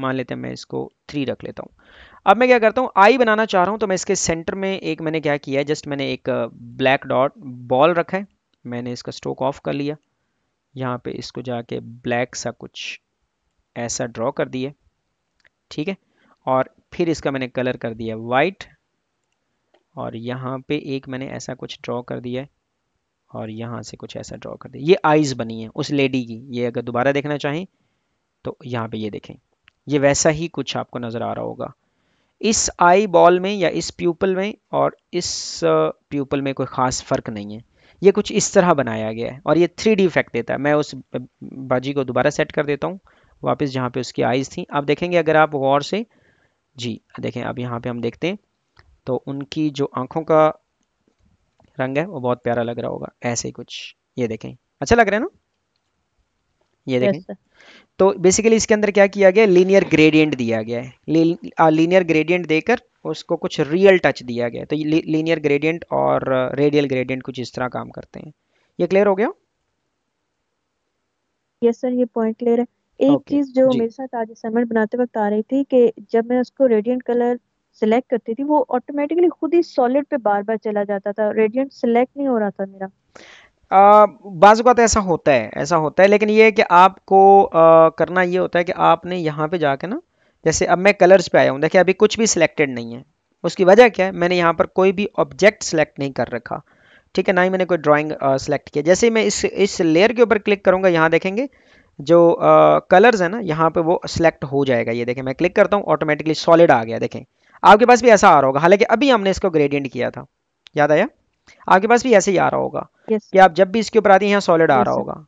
मान लेते हैं मैं इसको थ्री रख लेता हूँ अब मैं क्या करता हूँ आई बनाना चाह रहा हूँ तो मैं इसके सेंटर में एक मैंने क्या किया है जस्ट मैंने एक ब्लैक डॉट बॉल रखा है मैंने इसका स्ट्रोक ऑफ कर लिया यहाँ पे इसको जाके ब्लैक सा कुछ ऐसा ड्रॉ कर दिया ठीक है और फिर इसका मैंने कलर कर दिया वाइट और यहाँ पे एक मैंने ऐसा कुछ ड्रॉ कर दिया है और यहाँ से कुछ ऐसा ड्रॉ कर दिया ये आइज़ बनी है उस लेडी की ये अगर दोबारा देखना चाहें तो यहाँ पे ये देखें ये वैसा ही कुछ आपको नज़र आ रहा होगा इस आई बॉल में या इस प्यूपल में और इस प्यूपल में कोई ख़ास फ़र्क नहीं है ये कुछ इस तरह बनाया गया है और ये थ्री डी इफेक्ट देता है मैं उस बाजी को दोबारा सेट कर देता हूँ वापस जहाँ पे उसकी आइज़ थी आप देखेंगे अगर आप गौर से जी देखें अब यहाँ पे हम देखते हैं तो उनकी जो आंखों का रंग है वो बहुत प्यारा लग रहा होगा ऐसे ही कुछ ये देखें अच्छा लग रहा है ना ये देखें yes, तो बेसिकली इसके अंदर क्या किया गया लीनियर ग्रेडियंट दिया गया है लीनियर ग्रेडियंट देकर उसको कुछ रियल टच दिया गया तो लीनियर ग्रेडियंट और रेडियल ग्रेडियंट कुछ इस तरह काम करते हैं ये क्लियर हो गया यस सर ये पॉइंट क्लियर है एक okay, चीज जो मेरे साथ आज असाइनमेंट बनाते वक्त आ रही थी कि जब मैं उसको रेडियंट कलर सिलेक्ट करती थी वो ऑटोमेटिकली खुद ही सॉलिड पे बार बार चला जाता था रेडियंट सिलेक्ट नहीं हो रहा था मेरा बाज़ात ऐसा होता है ऐसा होता है लेकिन ये है कि आपको आ, करना ये होता है कि आपने यहाँ पे जाके ना जैसे अब मैं कलर्स पे आया हूँ देखिए अभी कुछ भी सिलेक्टेड नहीं है उसकी वजह क्या है मैंने यहाँ पर कोई भी ऑब्जेक्ट सिलेक्ट नहीं कर रखा ठीक है ना ही मैंने कोई ड्राइंग सेलेक्ट किया जैसे ही मैं इस इस लेयर के ऊपर क्लिक करूँगा यहाँ देखेंगे जो कलर्स है ना यहाँ पर वो सिलेक्ट हो जाएगा ये देखें मैं क्लिक करता हूँ ऑटोमेटिकली सॉलिड आ गया देखें आपके पास भी ऐसा आ रहा होगा हालांकि अभी हमने इसको ग्रेडियंट किया था याद आया आपके पास भी ऐसे ही आ रहा होगा yes. कि आप जब भी इसके ऊपर आती हैं यहाँ सॉलिड आ रहा होगा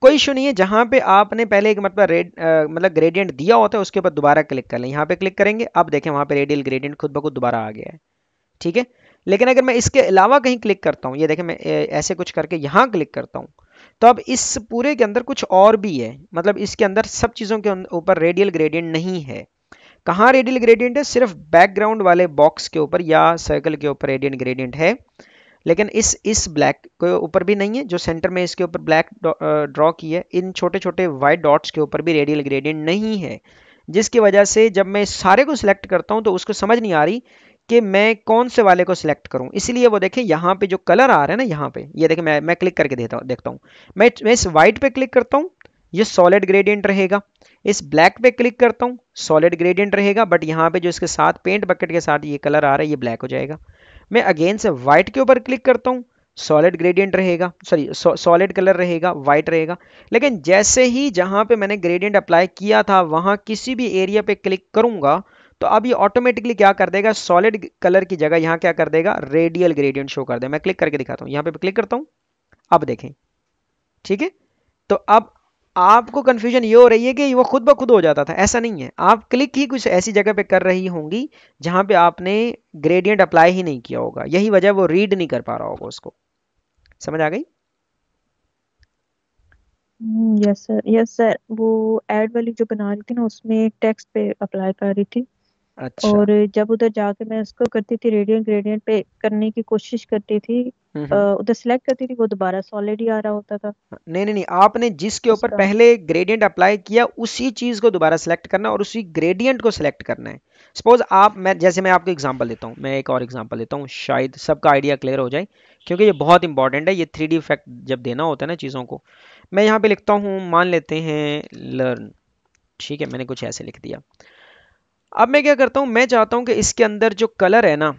कोई इशू नहीं है जहाँ पे आपने पहले एक मतलब रेड मतलब ग्रेडियंट दिया होता है उसके ऊपर दोबारा क्लिक कर लें यहाँ पे क्लिक करेंगे आप देखें वहाँ पे रेडियल ग्रेडियंट खुद ब खुद दोबारा आ गया है ठीक है लेकिन अगर मैं इसके अलावा कहीं क्लिक करता हूँ ये देखें मैं ऐसे कुछ करके यहाँ क्लिक करता हूँ तो अब इस पूरे के अंदर कुछ और भी है मतलब इसके अंदर सब चीज़ों के ऊपर रेडियल ग्रेडियंट नहीं है कहाँ रेडियल ग्रेडियंट है सिर्फ बैकग्राउंड वाले बॉक्स के ऊपर या सर्कल के ऊपर रेडियंट ग्रेडियंट है लेकिन इस इस ब्लैक के ऊपर भी नहीं है जो सेंटर में इसके ऊपर ब्लैक ड्रॉ की है इन छोटे छोटे वाइट डॉट्स के ऊपर भी रेडियल ग्रेडियंट नहीं है जिसकी वजह से जब मैं सारे को सिलेक्ट करता हूँ तो उसको समझ नहीं आ रही कि मैं कौन से वाले को सिलेक्ट करूँ इसीलिए वो देखें यहाँ पे जो कलर आ रहा है ना यहाँ पे ये यह देखें मैं मैं क्लिक करके देता देखता हूँ मैं मैं इस वाइट पे क्लिक करता हूँ ये सॉलिड ग्रेडियंट रहेगा इस ब्लैक पे क्लिक करता हूँ सॉलिड ग्रेडियंट रहेगा बट यहाँ पे जो इसके साथ पेंट बकेट के साथ ये कलर आ रहा है ये ब्लैक हो जाएगा मैं अगेन से वाइट के ऊपर क्लिक करता हूँ सॉलिड ग्रेडियंट रहेगा सॉरी सॉलिड कलर रहेगा वाइट रहेगा लेकिन जैसे ही जहाँ पे मैंने ग्रेडियंट अप्लाई किया था वहाँ किसी भी एरिया पे क्लिक करूँगा तो अब ये ऑटोमेटिकली क्या कर देगा सॉलिड कलर की जगह यहाँ क्या कर देगा रेडियल ग्रेडियंट शो कर देगा मैं क्लिक करके दिखाता हूँ यहाँ पे क्लिक करता हूँ अब देखें ठीक है तो अब आपको कन्फ्यूजन ये हो रही है कि वो खुद ब खुद हो जाता था ऐसा नहीं है आप क्लिक ही कुछ ऐसी जगह पे कर रही होंगी जहाँ पे आपने ग्रेडियंट अप्लाई ही नहीं किया होगा यही वजह वो रीड नहीं कर पा रहा होगा उसको समझ आ गई यस सर यस सर वो एड वाली जो बना रही थी ना उसमें टेक्स्ट पे अप्लाई कर रही थी अच्छा और जब उधर जाके मैं उसको करती थी रेडियंट ग्रेडियंट पे करने की कोशिश करती थी उधर सिलेक्ट करती थी वो दोबारा सॉलिड ही आ रहा होता था हाँ, नहीं नहीं नहीं आपने जिसके ऊपर पहले ग्रेडियंट अप्लाई किया उसी चीज को दोबारा सिलेक्ट करना और उसी ग्रेडियंट को सिलेक्ट करना है सपोज आप मैं जैसे मैं आपको एग्जांपल देता हूँ मैं एक और एग्जांपल देता हूँ शायद सबका आइडिया क्लियर हो जाए क्योंकि ये बहुत इंपॉर्टेंट है ये थ्री इफेक्ट जब देना होता है ना चीज़ों को मैं यहाँ पे लिखता हूँ मान लेते हैं लर्न ठीक है मैंने कुछ ऐसे लिख दिया अब मैं क्या करता हूँ मैं चाहता हूँ कि इसके अंदर जो कलर है ना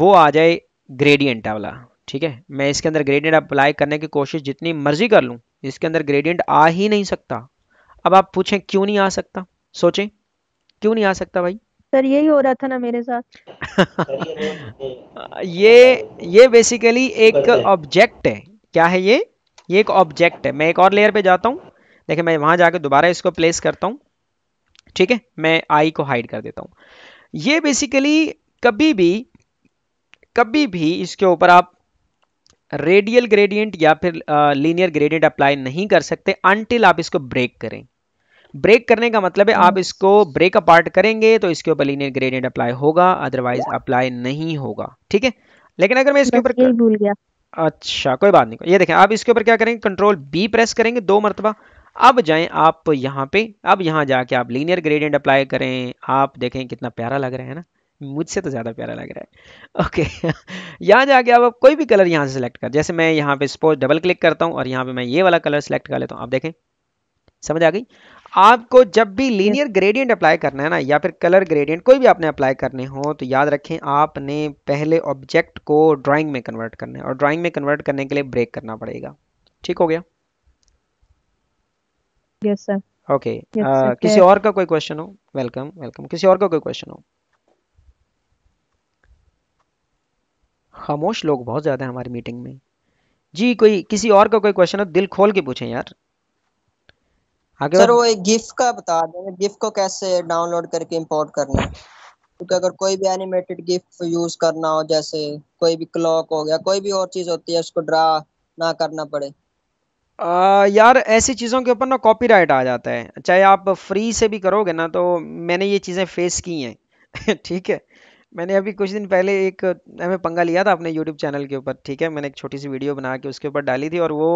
वो आ जाए ग्रेडियंट वाला ठीक है मैं इसके अंदर ग्रेडियंट अप्लाई करने की कोशिश जितनी मर्जी कर लूँ इसके अंदर ग्रेडियंट आ ही नहीं सकता अब आप पूछें क्यों नहीं आ सकता सोचें क्यों नहीं आ सकता भाई सर यही हो रहा था ना मेरे साथ ये ये बेसिकली एक ऑब्जेक्ट है क्या है ये ये एक ऑब्जेक्ट है मैं एक और लेयर पे जाता हूँ देखिए मैं वहाँ जाके दोबारा इसको प्लेस करता हूँ ठीक है मैं आई को हाइड कर देता हूँ ये बेसिकली कभी भी कभी भी इसके ऊपर आप रेडियल ग्रेडियंट या फिर लीनियर ग्रेडियंट अप्लाई नहीं कर सकते अनटिल आप इसको ब्रेक करें ब्रेक करने का मतलब है आप hmm. इसको ब्रेक अपार्ट करेंगे तो इसके ऊपर लीनियर ग्रेडियंट अप्लाई होगा अदरवाइज अप्लाई नहीं होगा ठीक है लेकिन अगर मैं इसके ऊपर भूल गया अच्छा कोई बात नहीं ये देखें आप इसके ऊपर क्या करेंगे कंट्रोल बी प्रेस करेंगे दो मरतबा अब जाएं आप यहाँ पे अब यहाँ जाके आप लीनियर ग्रेडियंट अप्लाई करें आप देखें कितना प्यारा लग रहा है ना मुझसे तो ज़्यादा प्यारा लग रहा है ओके यहाँ जाके आप कोई भी कलर यहाँ से सेलेक्ट कर जैसे मैं यहाँ पे स्पोर्ट डबल क्लिक करता हूँ और यहाँ पे मैं ये वाला कलर सेलेक्ट कर लेता हूँ आप देखें समझ आ गई आपको जब भी लीनियर ग्रेडियंट अप्लाई करना है ना या फिर कलर ग्रेडियंट कोई भी आपने अप्लाई करने हो तो याद रखें आपने पहले ऑब्जेक्ट को ड्राइंग में कन्वर्ट करना है और ड्राइंग में कन्वर्ट करने के लिए ब्रेक करना पड़ेगा ठीक हो गया यस सर ओके किसी और का कोई क्वेश्चन हो वेलकम वेलकम किसी और का कोई क्वेश्चन हो खामोश लोग बहुत ज़्यादा हैं हमारी मीटिंग में जी कोई किसी और का कोई क्वेश्चन हो दिल खोल के पूछें यार आगे सर वो एक गिफ्ट का बता दें गिफ्ट को कैसे डाउनलोड करके इंपोर्ट करना है क्योंकि अगर कोई भी एनिमेटेड गिफ्ट यूज करना हो जैसे कोई भी क्लॉक हो गया कोई भी और चीज होती है उसको ड्रा ना करना पड़े आ, यार ऐसी चीज़ों के ऊपर ना कॉपीराइट आ जाता है चाहे आप फ्री से भी करोगे ना तो मैंने ये चीज़ें फेस की हैं ठीक है मैंने अभी कुछ दिन पहले एक मैं पंगा लिया था अपने यूट्यूब चैनल के ऊपर ठीक है मैंने एक छोटी सी वीडियो बना के उसके ऊपर डाली थी और वो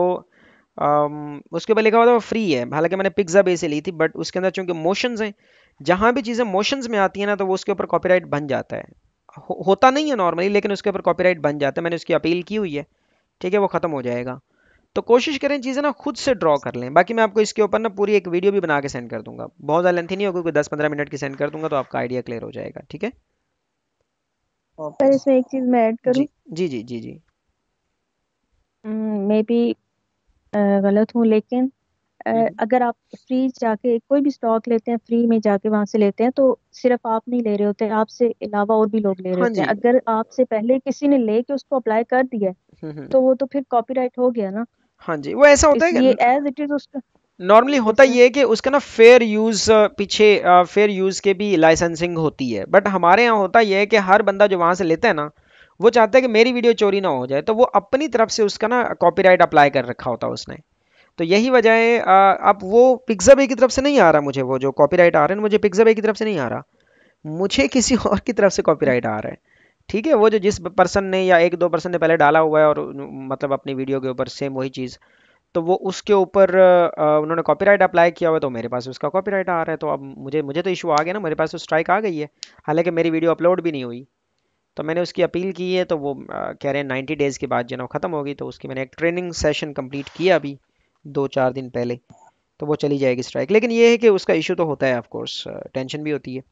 आम, उसके ऊपर लिखा हुआ था वो फ्री है हालांकि मैंने पिज्ज़ा बेस से ली थी बट उसके अंदर चूंकि मोशंस हैं जहाँ भी चीज़ें मोशंस में आती हैं ना तो वो उसके ऊपर कॉपी बन जाता है हो, होता नहीं है नॉर्मली लेकिन उसके ऊपर कॉपी बन जाता है मैंने उसकी अपील की हुई है ठीक है वो ख़त्म हो जाएगा तो कोशिश करें चीज़ें ना खुद से ड्रॉ कर लें बाकी मैं आपको इसके ऊपर ना पूरी एक वीडियो भी बना के सेंड कर दूंगा बहुत ज़्यादा लेंथी नहीं होगी कोई दस पंद्रह मिनट की सेंड कर दूंगा तो आपका आइडिया क्लियर हो जाएगा ठीक है पर इसमें एक चीज मैं ऐड करूं जी जी जी जी मे बी hmm, गलत हूं लेकिन हम्म। अगर आप फ्री जाके कोई भी स्टॉक लेते हैं फ्री में जाके वहां से लेते हैं तो सिर्फ आप नहीं ले रहे होते आपसे अलावा और भी लोग ले रहे हाँ होते हैं अगर आपसे पहले किसी ने लेके उसको अप्लाई कर दिया हम्म, हम्म। तो वो तो फिर कॉपीराइट हो गया ना हाँ जी वो ऐसा होता है एज इट इज उसका नॉर्मली होता ये है कि उसका ना फेयर यूज़ uh, पीछे फेयर uh, यूज़ के भी लाइसेंसिंग होती है बट हमारे यहाँ होता यह है कि हर बंदा जो वहाँ से लेता है ना वो चाहता है कि मेरी वीडियो चोरी ना हो जाए तो वो अपनी तरफ से उसका ना कॉपीराइट अप्लाई कर रखा होता है उसने तो यही वजह है uh, अब वो पिक्जाबे की तरफ से नहीं आ रहा मुझे वो जो कॉपी आ रहा है मुझे पिक्जाबे की तरफ से नहीं आ रहा मुझे किसी और की तरफ से कॉपी आ रहा है ठीक है वो जो जिस पर्सन ने या एक दो पर्सन ने पहले डाला हुआ है और मतलब अपनी वीडियो के ऊपर सेम वही चीज़ तो वो उसके ऊपर उन्होंने कॉपीराइट अप्लाई किया हुआ तो मेरे पास उसका कॉपीराइट आ रहा है तो अब मुझे मुझे तो इशू आ गया ना मेरे पास तो स्ट्राइक आ गई है हालांकि मेरी वीडियो अपलोड भी नहीं हुई तो मैंने उसकी अपील की है तो वो कह रहे हैं नाइन्टी डेज़ के बाद जो ना ख़त्म होगी तो उसकी मैंने एक ट्रेनिंग सेशन कम्प्लीट किया अभी दो चार दिन पहले तो वो चली जाएगी स्ट्राइक लेकिन ये है कि उसका इशू तो होता है ऑफकोर्स टेंशन भी होती है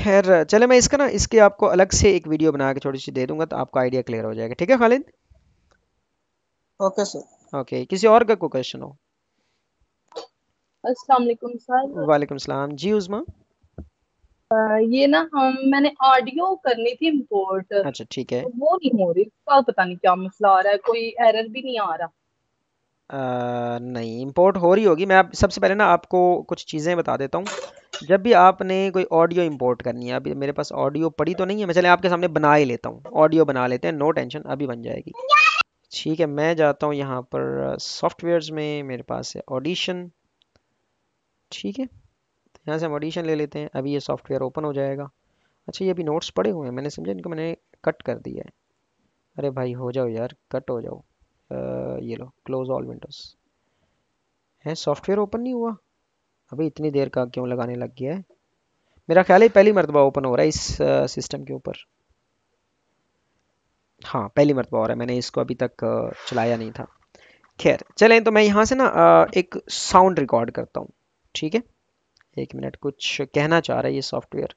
खैर चले मैं इसका ना इसके आपको अलग से एक वीडियो बना के छोटी सी दे दूंगा तो आपका आइडिया क्लियर हो जाएगा ठीक है खालिद ओके सर ओके किसी और का कोई क्वेश्चन हो अस्सलाम वालेकुम सर वालेकुम सलाम जी उस्मा ये ना हम मैंने ऑडियो करनी थी इंपोर्ट अच्छा ठीक है तो वो नहीं हो रही का पता नहीं क्या मसला आ रहा है कोई एरर भी नहीं आ रहा आ, नहीं इंपोर्ट हो रही होगी मैं आप सबसे पहले ना आपको कुछ चीज़ें बता देता हूँ जब भी आपने कोई ऑडियो इंपोर्ट करनी है अभी मेरे पास ऑडियो पड़ी तो नहीं है मैं चले आपके सामने बना ही लेता हूँ ऑडियो बना लेते हैं नो टेंशन अभी बन जाएगी ठीक है मैं जाता हूँ यहाँ पर सॉफ्टवेयर्स में मेरे पास है ऑडिशन ठीक है तो यहाँ से हम ऑडिशन ले लेते हैं अभी ये सॉफ्टवेयर ओपन हो जाएगा अच्छा ये अभी नोट्स पड़े हुए हैं मैंने समझा इनको मैंने कट कर दिया है अरे भाई हो जाओ यार कट हो जाओ आ, ये लो क्लोज ऑल विंडोज़ है सॉफ्टवेयर ओपन नहीं हुआ अभी इतनी देर का क्यों लगाने लग गया है मेरा ख्याल है पहली मरतबा ओपन हो रहा है इस सिस्टम के ऊपर हाँ पहली मरतबा हो रहा है मैंने इसको अभी तक चलाया नहीं था खैर चलें तो मैं यहाँ से ना एक साउंड रिकॉर्ड करता हूँ ठीक है एक मिनट कुछ कहना चाह रहा है ये सॉफ्टवेयर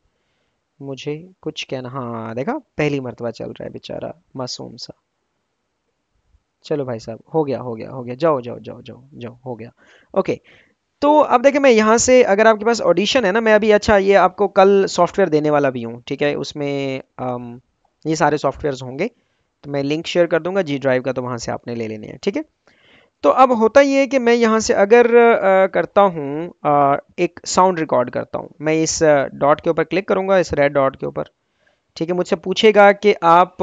मुझे कुछ कहना हाँ देखा पहली मरतबा चल रहा है बेचारा मासूम सा चलो भाई साहब हो गया हो गया हो गया जाओ जाओ जाओ जाओ जाओ हो गया ओके तो अब देखें मैं यहाँ से अगर आपके पास ऑडिशन है ना मैं अभी अच्छा ये आपको कल सॉफ्टवेयर देने वाला भी हूँ ठीक है उसमें आम, ये सारे सॉफ्टवेयर होंगे तो मैं लिंक शेयर कर दूंगा जी ड्राइव का तो वहाँ से आपने ले लेने हैं ठीक है तो अब होता ये है कि मैं यहाँ से अगर आ, करता हूँ एक साउंड रिकॉर्ड करता हूँ मैं इस डॉट के ऊपर क्लिक करूँगा इस रेड डॉट के ऊपर ठीक है मुझसे पूछेगा कि आप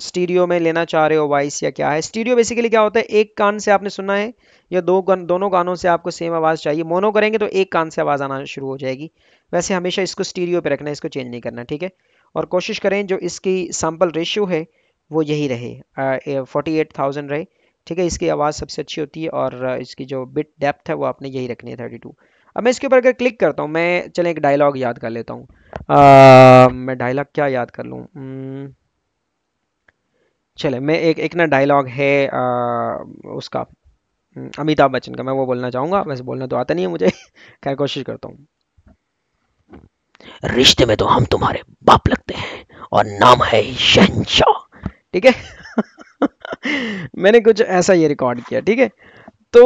स्टीरियो में लेना चाह रहे हो वॉइस या क्या है स्टीरियो बेसिकली क्या होता है एक कान से आपने सुनना है या दो गन, दोनों कानों से आपको सेम आवाज़ चाहिए मोनो करेंगे तो एक कान से आवाज़ आना शुरू हो जाएगी वैसे हमेशा इसको स्टीरियो पे रखना है इसको चेंज नहीं करना ठीक है और कोशिश करें जो इसकी सैम्पल रेशियो है वो यही रहे फोर्टी एट थाउजेंड रहे ठीक है इसकी आवाज़ सबसे अच्छी होती है और इसकी जो बिट डेप्थ है वो आपने यही रखनी है थर्टी टू अब मैं इसके ऊपर अगर क्लिक करता हूँ मैं चले एक डायलॉग याद कर लेता हूँ मैं डायलॉग क्या याद कर लूँ हम्म, चले मैं एक एक ना डायलॉग है आ, उसका हम्म, अमिताभ बच्चन का मैं वो बोलना चाहूँगा वैसे बोलना तो आता नहीं है मुझे खैर कोशिश करता हूँ रिश्ते में तो हम तुम्हारे बाप लगते हैं और नाम है शहनशाह ठीक है मैंने कुछ ऐसा ये रिकॉर्ड किया ठीक है तो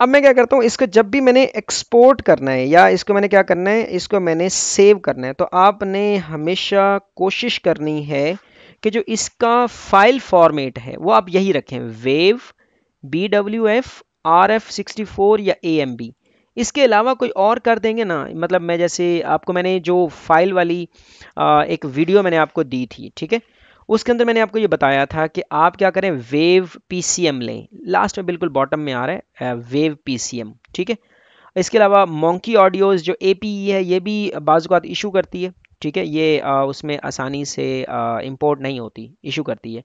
अब मैं क्या करता हूँ इसको जब भी मैंने एक्सपोर्ट करना है या इसको मैंने क्या करना है इसको मैंने सेव करना है तो आपने हमेशा कोशिश करनी है कि जो इसका फाइल फॉर्मेट है वो आप यही रखें wave B W F R F sixty four या ए एम बी इसके अलावा कोई और कर देंगे ना मतलब मैं जैसे आपको मैंने जो फाइल वाली आ, एक वीडियो मैंने आपको दी थी ठीक है उसके अंदर मैंने आपको ये बताया था कि आप क्या करें वेव पीसीएम लें लास्ट में बिल्कुल बॉटम में आ रहा है वेव uh, पीसीएम ठीक है इसके अलावा मोंकी ऑडियोज जो ए e है ये भी बाजुकात इशू करती है ठीक है ये आ, uh, उसमें आसानी से इंपोर्ट uh, नहीं होती इशू करती है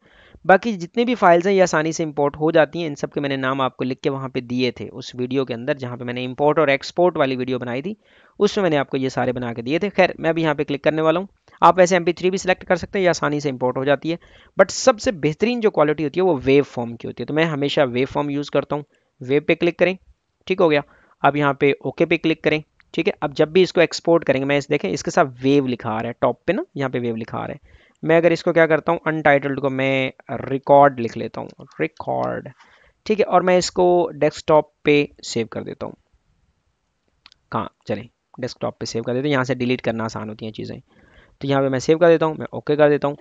बाकी जितनी भी फाइल्स हैं ये आसानी से इंपोर्ट हो जाती हैं इन सब के मैंने नाम आपको लिख के वहाँ पे दिए थे उस वीडियो के अंदर जहाँ पे मैंने इंपोर्ट और एक्सपोर्ट वाली वीडियो बनाई थी उसमें मैंने आपको ये सारे बना के दिए थे खैर मैं भी यहाँ पे क्लिक करने वाला हूँ आप ऐसे एम भी सिलेक्ट कर सकते हैं ये आसानी से इंपोर्ट हो जाती है बट सबसे बेहतरीन जो क्वालिटी होती है वो वेव फॉर्म की होती है तो मैं हमेशा वेव फॉर्म यूज़ करता हूँ वेव पे क्लिक करें ठीक हो गया अब यहाँ पे ओके पे क्लिक करें ठीक है अब जब भी इसको एक्सपोर्ट करेंगे मैं इस देखें इसके साथ वेव लिखा आ रहा है टॉप पे ना यहाँ पे वेव लिखा आ रहा है मैं अगर इसको क्या करता हूँ अनटाइटल्ड को मैं रिकॉर्ड लिख लेता हूँ रिकॉर्ड ठीक है और मैं इसको डेस्कटॉप पे सेव कर देता हूँ कहाँ चलें डेस्कटॉप पे सेव कर देते हैं यहाँ से डिलीट करना आसान होती हैं चीज़ें तो यहाँ पे मैं सेव कर देता हूँ मैं ओके कर देता हूँ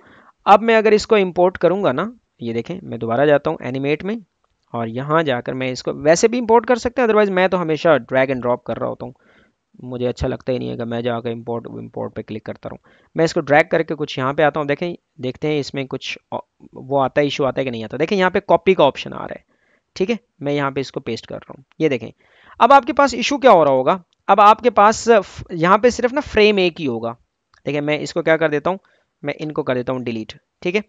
अब मैं अगर इसको इम्पोर्ट करूँगा ना ये देखें मैं दोबारा जाता हूँ एनिमेट में और यहाँ जाकर मैं इसको वैसे भी इम्पोर्ट कर सकते हैं अदरवाइज़ मैं तो हमेशा ड्रैग एंड ड्रॉप कर रहा होता हूँ मुझे अच्छा लगता ही नहीं है कि मैं जाकर इम्पोर्ट इम्पोर्ट पर क्लिक करता रहूँ मैं इसको ड्रैग करके कुछ यहाँ पर आता हूँ देखें देखते हैं इसमें कुछ वो आता है इशू आता है कि नहीं आता देखें यहाँ पर कॉपी का ऑप्शन आ रहा है ठीक है मैं यहाँ पर इसको पेस्ट कर रहा हूँ ये देखें अब आपके पास इशू क्या हो रहा होगा अब आपके पास यहाँ पे सिर्फ ना फ्रेम एक ही होगा ठीक है मैं इसको क्या कर देता हूँ मैं इनको कर देता हूँ डिलीट ठीक है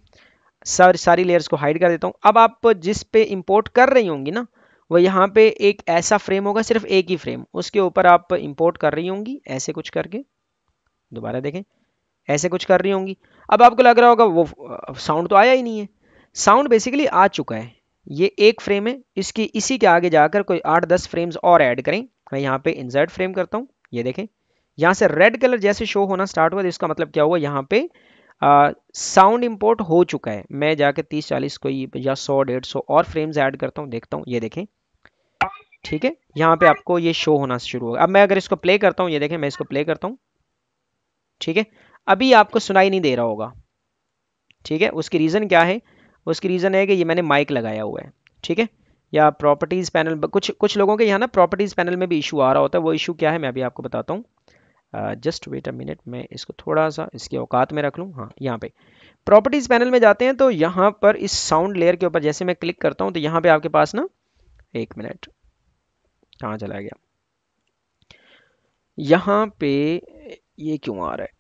सर सारी लेयर्स को हाइड कर देता हूँ अब आप जिस पे इंपोर्ट कर रही होंगी ना वो यहाँ पे एक ऐसा फ्रेम होगा सिर्फ एक ही फ्रेम उसके ऊपर आप इंपोर्ट कर रही होंगी ऐसे कुछ करके दोबारा देखें ऐसे कुछ कर रही होंगी अब आपको लग रहा होगा वो साउंड तो आया ही नहीं है साउंड बेसिकली आ चुका है ये एक फ्रेम है इसकी इसी के आगे जाकर कोई आठ दस फ्रेम्स और ऐड करें मैं यहाँ पे इंसर्ट फ्रेम करता हूँ ये देखें यहाँ से रेड कलर जैसे शो होना स्टार्ट हुआ तो इसका मतलब क्या हुआ यहाँ पे साउंड इंपोर्ट हो चुका है मैं जाके 30-40 कोई या 100 डेढ़ सौ और फ्रेम्स ऐड करता हूँ देखता हूँ ये देखें ठीक है यहाँ पे आपको ये शो होना शुरू होगा अब मैं अगर इसको प्ले करता हूँ ये देखें मैं इसको प्ले करता हूँ ठीक है अभी आपको सुनाई नहीं दे रहा होगा ठीक है उसकी रीज़न क्या है उसकी रीज़न है कि ये मैंने माइक लगाया हुआ है ठीक है या प्रॉपर्टीज़ पैनल कुछ कुछ लोगों के यहाँ ना प्रॉपर्टीज़ पैनल में भी इशू आ रहा होता है वो इशू क्या है मैं अभी आपको बताता हूँ जस्ट वेट अ मिनट मैं इसको थोड़ा सा इसके औकात में रख लूँ हाँ यहाँ पे प्रॉपर्टीज़ पैनल में जाते हैं तो यहाँ पर इस साउंड लेयर के ऊपर जैसे मैं क्लिक करता हूँ तो यहाँ पे आपके पास ना एक मिनट कहाँ चला गया यहाँ पे ये क्यों आ रहा है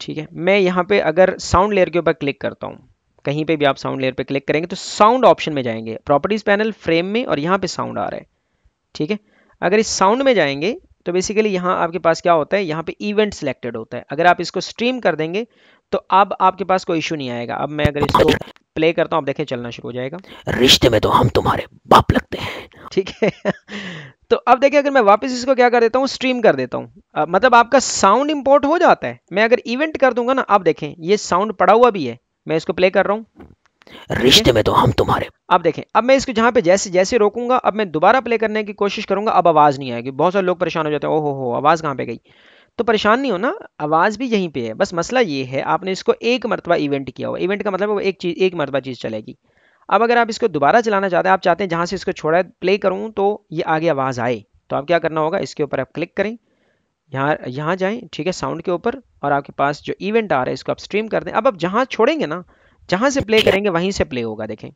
ठीक है मैं यहाँ पे अगर साउंड लेयर के ऊपर क्लिक करता हूँ कहीं पे भी आप साउंड लेयर पे क्लिक करेंगे तो साउंड ऑप्शन में जाएंगे प्रॉपर्टीज़ पैनल फ्रेम में और यहाँ पे साउंड आ रहा है ठीक है अगर इस साउंड में जाएंगे तो बेसिकली यहाँ आपके पास क्या होता है यहाँ पे इवेंट सिलेक्टेड होता है अगर आप इसको स्ट्रीम कर देंगे तो अब आपके पास कोई इशू नहीं आएगा अब मैं अगर इसको प्ले करता हूँ आप देखें चलना शुरू हो जाएगा रिश्ते में तो हम तुम्हारे बाप लगते हैं ठीक है तो अब देखिए अगर मैं वापस इसको क्या कर देता हूँ स्ट्रीम कर देता हूँ मतलब आपका साउंड इंपोर्ट हो जाता है मैं अगर इवेंट कर दूंगा ना आप देखें ये साउंड पड़ा हुआ भी है मैं इसको प्ले कर रहा हूँ रिश्ते में तो हम तुम्हारे अब देखें अब मैं इसको जहां पे जैसे जैसे रोकूंगा अब मैं दोबारा प्ले करने की कोशिश करूंगा अब आवाज़ नहीं आएगी बहुत सारे लोग परेशान हो जाते हैं ओहो हो आवाज़ कहां पे गई तो परेशान नहीं हो ना आवाज़ भी यहीं पे है बस मसला ये है आपने इसको एक मरतबा इवेंट किया हुआ इवेंट का मतलब वो एक चीज़ एक मरतबा चीज़ चलेगी अब अगर आप इसको दोबारा चलाना चाहते हैं आप चाहते हैं जहां से इसको छोड़ा प्ले करूं तो ये आगे आवाज़ आए तो आप क्या करना होगा इसके ऊपर आप क्लिक करें यहाँ यहाँ जाएं ठीक है साउंड के ऊपर और आपके पास जो इवेंट आ रहा है इसको आप स्ट्रीम कर दें अब आप जहाँ छोड़ेंगे ना जहां से प्ले करेंगे वहीं से प्ले होगा देखें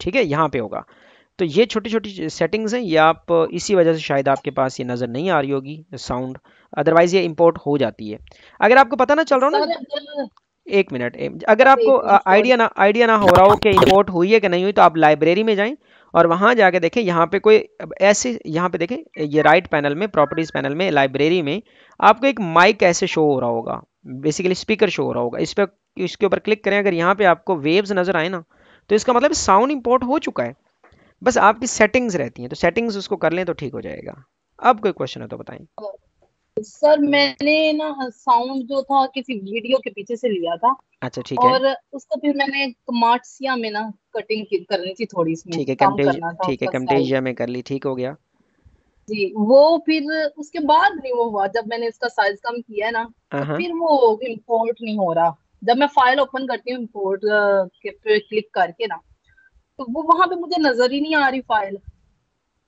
ठीक है यहाँ पे होगा तो ये छोटी छोटी सेटिंग्स हैं ये आप इसी वजह से शायद आपके पास ये नज़र नहीं आ रही होगी साउंड अदरवाइज ये इंपोर्ट हो जाती है अगर आपको पता ना चल रहा हो ना एक मिनट अगर आपको आइडिया ना आइडिया ना हो रहा हो कि इंपोर्ट हुई है कि नहीं हुई तो आप लाइब्रेरी में जाएं और वहां जाके देखें यहाँ पे कोई ऐसे यहाँ पे देखें ये राइट पैनल में प्रॉपर्टीज़ पैनल में लाइब्रेरी में आपको एक माइक ऐसे शो हो रहा होगा बेसिकली स्पीकर शो हो रहा होगा इस पर इसके ऊपर क्लिक करें अगर यहाँ पे आपको वेव्स नज़र आए ना तो इसका मतलब साउंड इंपोर्ट हो चुका है बस आपकी सेटिंग्स रहती हैं तो सेटिंग्स उसको कर लें तो ठीक हो जाएगा अब कोई क्वेश्चन है तो बताएं सर मैंने ना साउंड जो था किसी वीडियो के पीछे से लिया था अच्छा ठीक है और उसको फिर मैंने कमाटसिया में ना कटिंग करनी थी थोड़ी इसमें ठीक है कम्टेजिया ठीक है कम्टेजिया में कर ली ठीक हो गया जी वो फिर उसके बाद नहीं वो हुआ जब मैंने इसका साइज कम किया ना तो हाँ, हाँ। फिर वो इंपोर्ट नहीं हो रहा जब मैं फाइल ओपन करती हूँ इम्पोर्ट के पे क्लिक करके ना तो वो वहां पे मुझे नजर ही नहीं आ रही फाइल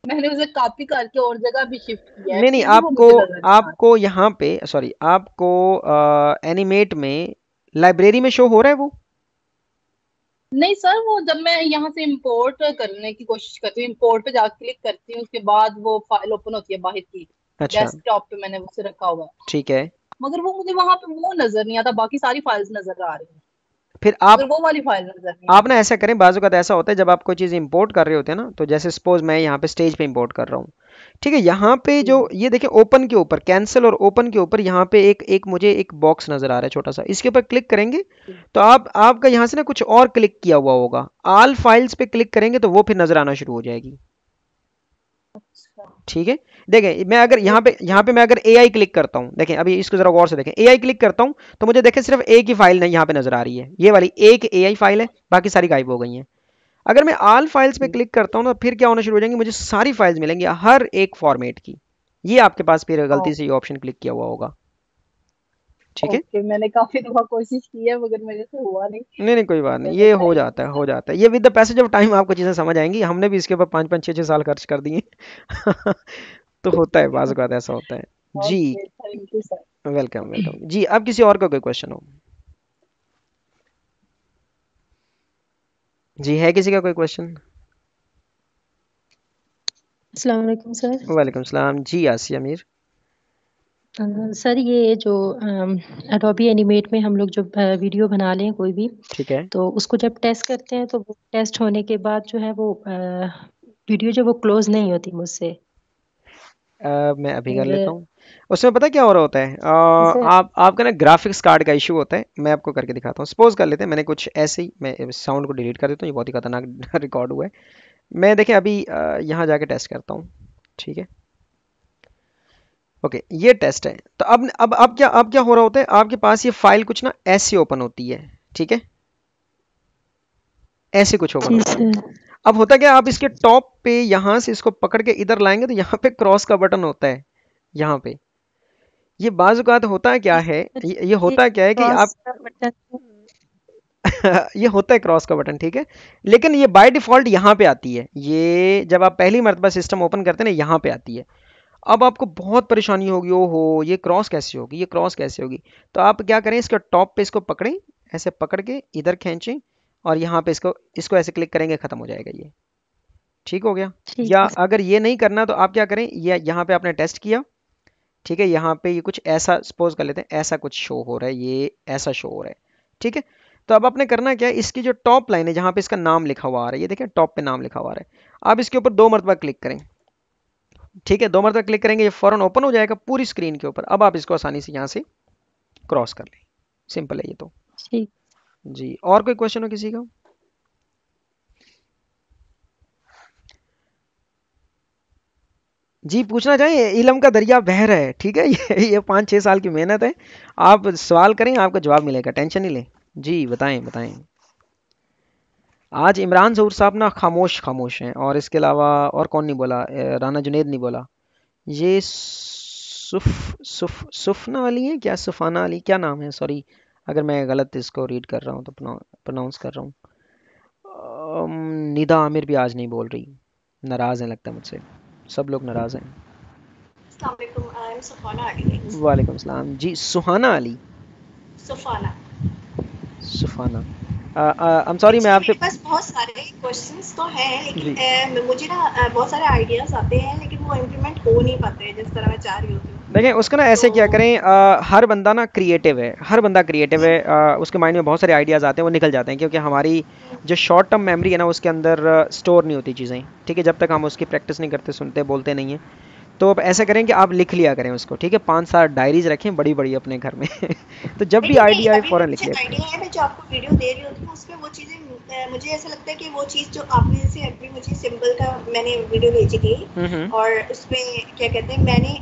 मैंने उसे कॉपी करके और जगह भी शिफ्ट किया नहीं नहीं नहीं आपको आपको यहाँ पे सॉरी आपको आ, एनिमेट में लाइब्रेरी में शो हो रहा है वो नहीं सर वो जब मैं यहाँ से इम्पोर्ट करने की कोशिश करती हूँ इम्पोर्ट पे जाकर क्लिक करती हूँ उसके बाद वो फाइल ओपन होती है बाहर की अच्छा। डेस्कटॉप पे मैंने उसे रखा हुआ है ठीक है मगर वो मुझे वहां पे वो नजर नहीं आता बाकी सारी फाइल्स नजर आ रही फिर आप वो वाली फाइल आप ना ऐसा करें बाजू का तो ऐसा होता है जब आप कोई चीज़ इंपोर्ट कर रहे होते हैं ना तो जैसे सपोज मैं यहाँ पे स्टेज पे इंपोर्ट कर रहा हूँ ठीक है यहाँ पे जो हम्म। ये देखे ओपन के ऊपर कैंसिल और ओपन के ऊपर यहाँ पे एक एक मुझे एक बॉक्स नजर आ रहा है छोटा सा इसके ऊपर क्लिक करेंगे हम्म। तो आप आपका यहाँ से ना कुछ और क्लिक किया हुआ होगा आल फाइल्स पे क्लिक करेंगे तो वो फिर नजर आना शुरू हो जाएगी ठीक है देखें मैं अगर यहाँ पे यहाँ पे मैं अगर ए आई क्लिक करता हूँ देखें अभी इसको जरा गौर से देखें ए आई क्लिक करता हूँ तो मुझे देखें सिर्फ ए की फाइल नहीं यहाँ पे नजर आ रही है ये वाली एक ए आई फाइल है बाकी सारी गायब हो गई है अगर मैं आल फाइल्स पे क्लिक करता हूँ तो फिर क्या होना शुरू हो जाएंगे मुझे सारी फाइल्स मिलेंगी हर एक फॉर्मेट की ये आपके पास फिर गलती से ये ऑप्शन क्लिक किया हुआ होगा ठीक है okay, मैंने काफी दफा कोशिश की है मगर मेरे से हुआ नहीं नहीं नहीं कोई बात नहीं ये हो जाता है हो जाता है ये with the passage of time आपको चीजें समझ आएंगी हमने भी इसके ऊपर पांच पांच छह छह साल खर्च कर दिए तो होता है बाज का ऐसा होता है जी वेलकम वेलकम जी अब किसी और का कोई क्वेश्चन हो जी है किसी का कोई क्वेश्चन वालेकुम सर वालेकुम सलाम जी आसिया अमीर सर ये जो अडोबी एनिमेट में हम लोग जो वीडियो बना लें कोई भी ठीक है तो उसको जब टेस्ट करते हैं तो वो टेस्ट होने के बाद जो है वो वीडियो जो वो क्लोज नहीं होती मुझसे मैं अभी कर लेता हूँ उसमें पता क्या हो रहा होता है आ, आप आपका ना ग्राफिक्स कार्ड का इशू होता है मैं आपको करके दिखाता हूँ सपोज कर लेते हैं मैंने कुछ ऐसे ही मैं साउंड को डिलीट कर देता हूँ ये बहुत ही खतरनाक रिकॉर्ड हुआ है मैं देखें अभी यहाँ जाके टेस्ट करता हूँ ठीक है ओके ये टेस्ट है तो अब अब अब क्या अब क्या हो रहा होता है आपके पास ये फाइल कुछ ना ऐसे ओपन होती है ठीक है ऐसे कुछ ओपन होता है अच्छा। अब होता क्या आप इसके टॉप पे यहाँ से इसको पकड़ के इधर लाएंगे तो यहाँ पे क्रॉस का बटन होता है यहाँ पे ये बाजुकात होता क्या है ये, ये होता क्या है कि आप ये होता है क्रॉस का बटन ठीक है लेकिन ये बाय डिफॉल्ट यहाँ पे आती है ये जब आप पहली मरतबा सिस्टम ओपन करते हैं ना यहाँ पे आती है अब आपको बहुत परेशानी होगी ओहो ये क्रॉस कैसे होगी ये क्रॉस कैसे होगी तो आप क्या करें इसके टॉप पे इसको पकड़ें ऐसे पकड़ के इधर खींचें और यहाँ पे इसको इसको ऐसे क्लिक करेंगे ख़त्म हो जाएगा ये ठीक हो गया या अगर ये नहीं करना तो आप क्या करें ये यहाँ पे आपने टेस्ट किया ठीक है यहाँ पे ये कुछ ऐसा सपोज कर लेते हैं ऐसा कुछ शो हो रहा है ये ऐसा शो हो रहा है ठीक है तो अब आपने करना क्या है इसकी जो टॉप लाइन है जहाँ पे इसका नाम लिखा हुआ आ रहा है ये देखें टॉप पे नाम लिखा हुआ आ रहा है आप इसके ऊपर दो मरतबा क्लिक करें ठीक है दो मरतबा क्लिक करेंगे ये फ़ौरन ओपन हो जाएगा पूरी स्क्रीन के ऊपर अब आप इसको आसानी से यहाँ से क्रॉस कर लें सिंपल है ये तो जी और कोई क्वेश्चन हो किसी का जी पूछना चाहिए इलम का दरिया बह रहा है ठीक है ये ये पाँच छः साल की मेहनत है आप सवाल करें आपका जवाब मिलेगा टेंशन नहीं लें जी बताएं बताएं आज इमरान जहूर साहब ना खामोश खामोश हैं और इसके अलावा और कौन नहीं बोला राना जुनेद नहीं बोला ये सुफ सुफ सुफना अली है क्या सुफाना अली क्या नाम है सॉरी अगर मैं गलत इसको रीड कर रहा हूँ तो प्रोनाउंस कर रहा हूँ निदा आमिर भी आज नहीं बोल रही नाराज़ हैं लगता है मुझसे सब लोग नाराज़ हैं वालेकुम सलाम जी Suhana Ali Sufana Sufana I am sorry मैं आपसे बस बहुत सारे क्वेश्चंस तो हैं लेकिन मुझे ना बहुत सारे आइडियाज आते हैं लेकिन वो इंप्लीमेंट हो नहीं पाते जिस तरह मैं चाह रही होती हूं देखें उसका ना ऐसे तो क्या करें हर बंदा ना क्रिएटिव है हर बंदा क्रिएटिव है उसके माइंड में बहुत सारे आइडियाज़ आते हैं वो निकल जाते हैं क्योंकि हमारी जो शॉर्ट टर्म मेमोरी है ना उसके अंदर स्टोर नहीं होती चीज़ें ठीक है जब तक हम उसकी प्रैक्टिस नहीं करते सुनते बोलते नहीं हैं तो आप ऐसा करें कि आप लिख लिया करें उसको ठीक है पांच सात डायरीज रखें बड़ी बड़ी अपने घर में तो जब भी आइडिया आए फ़ौरन लिख लिया है मुझे ऐसा लगता है कि वो चीज़ जो आपने से अभी मुझे सिंबल का मैंने वीडियो भेजी थी हम्म, हम्म। और उसमें क्या कहते हैं मैंने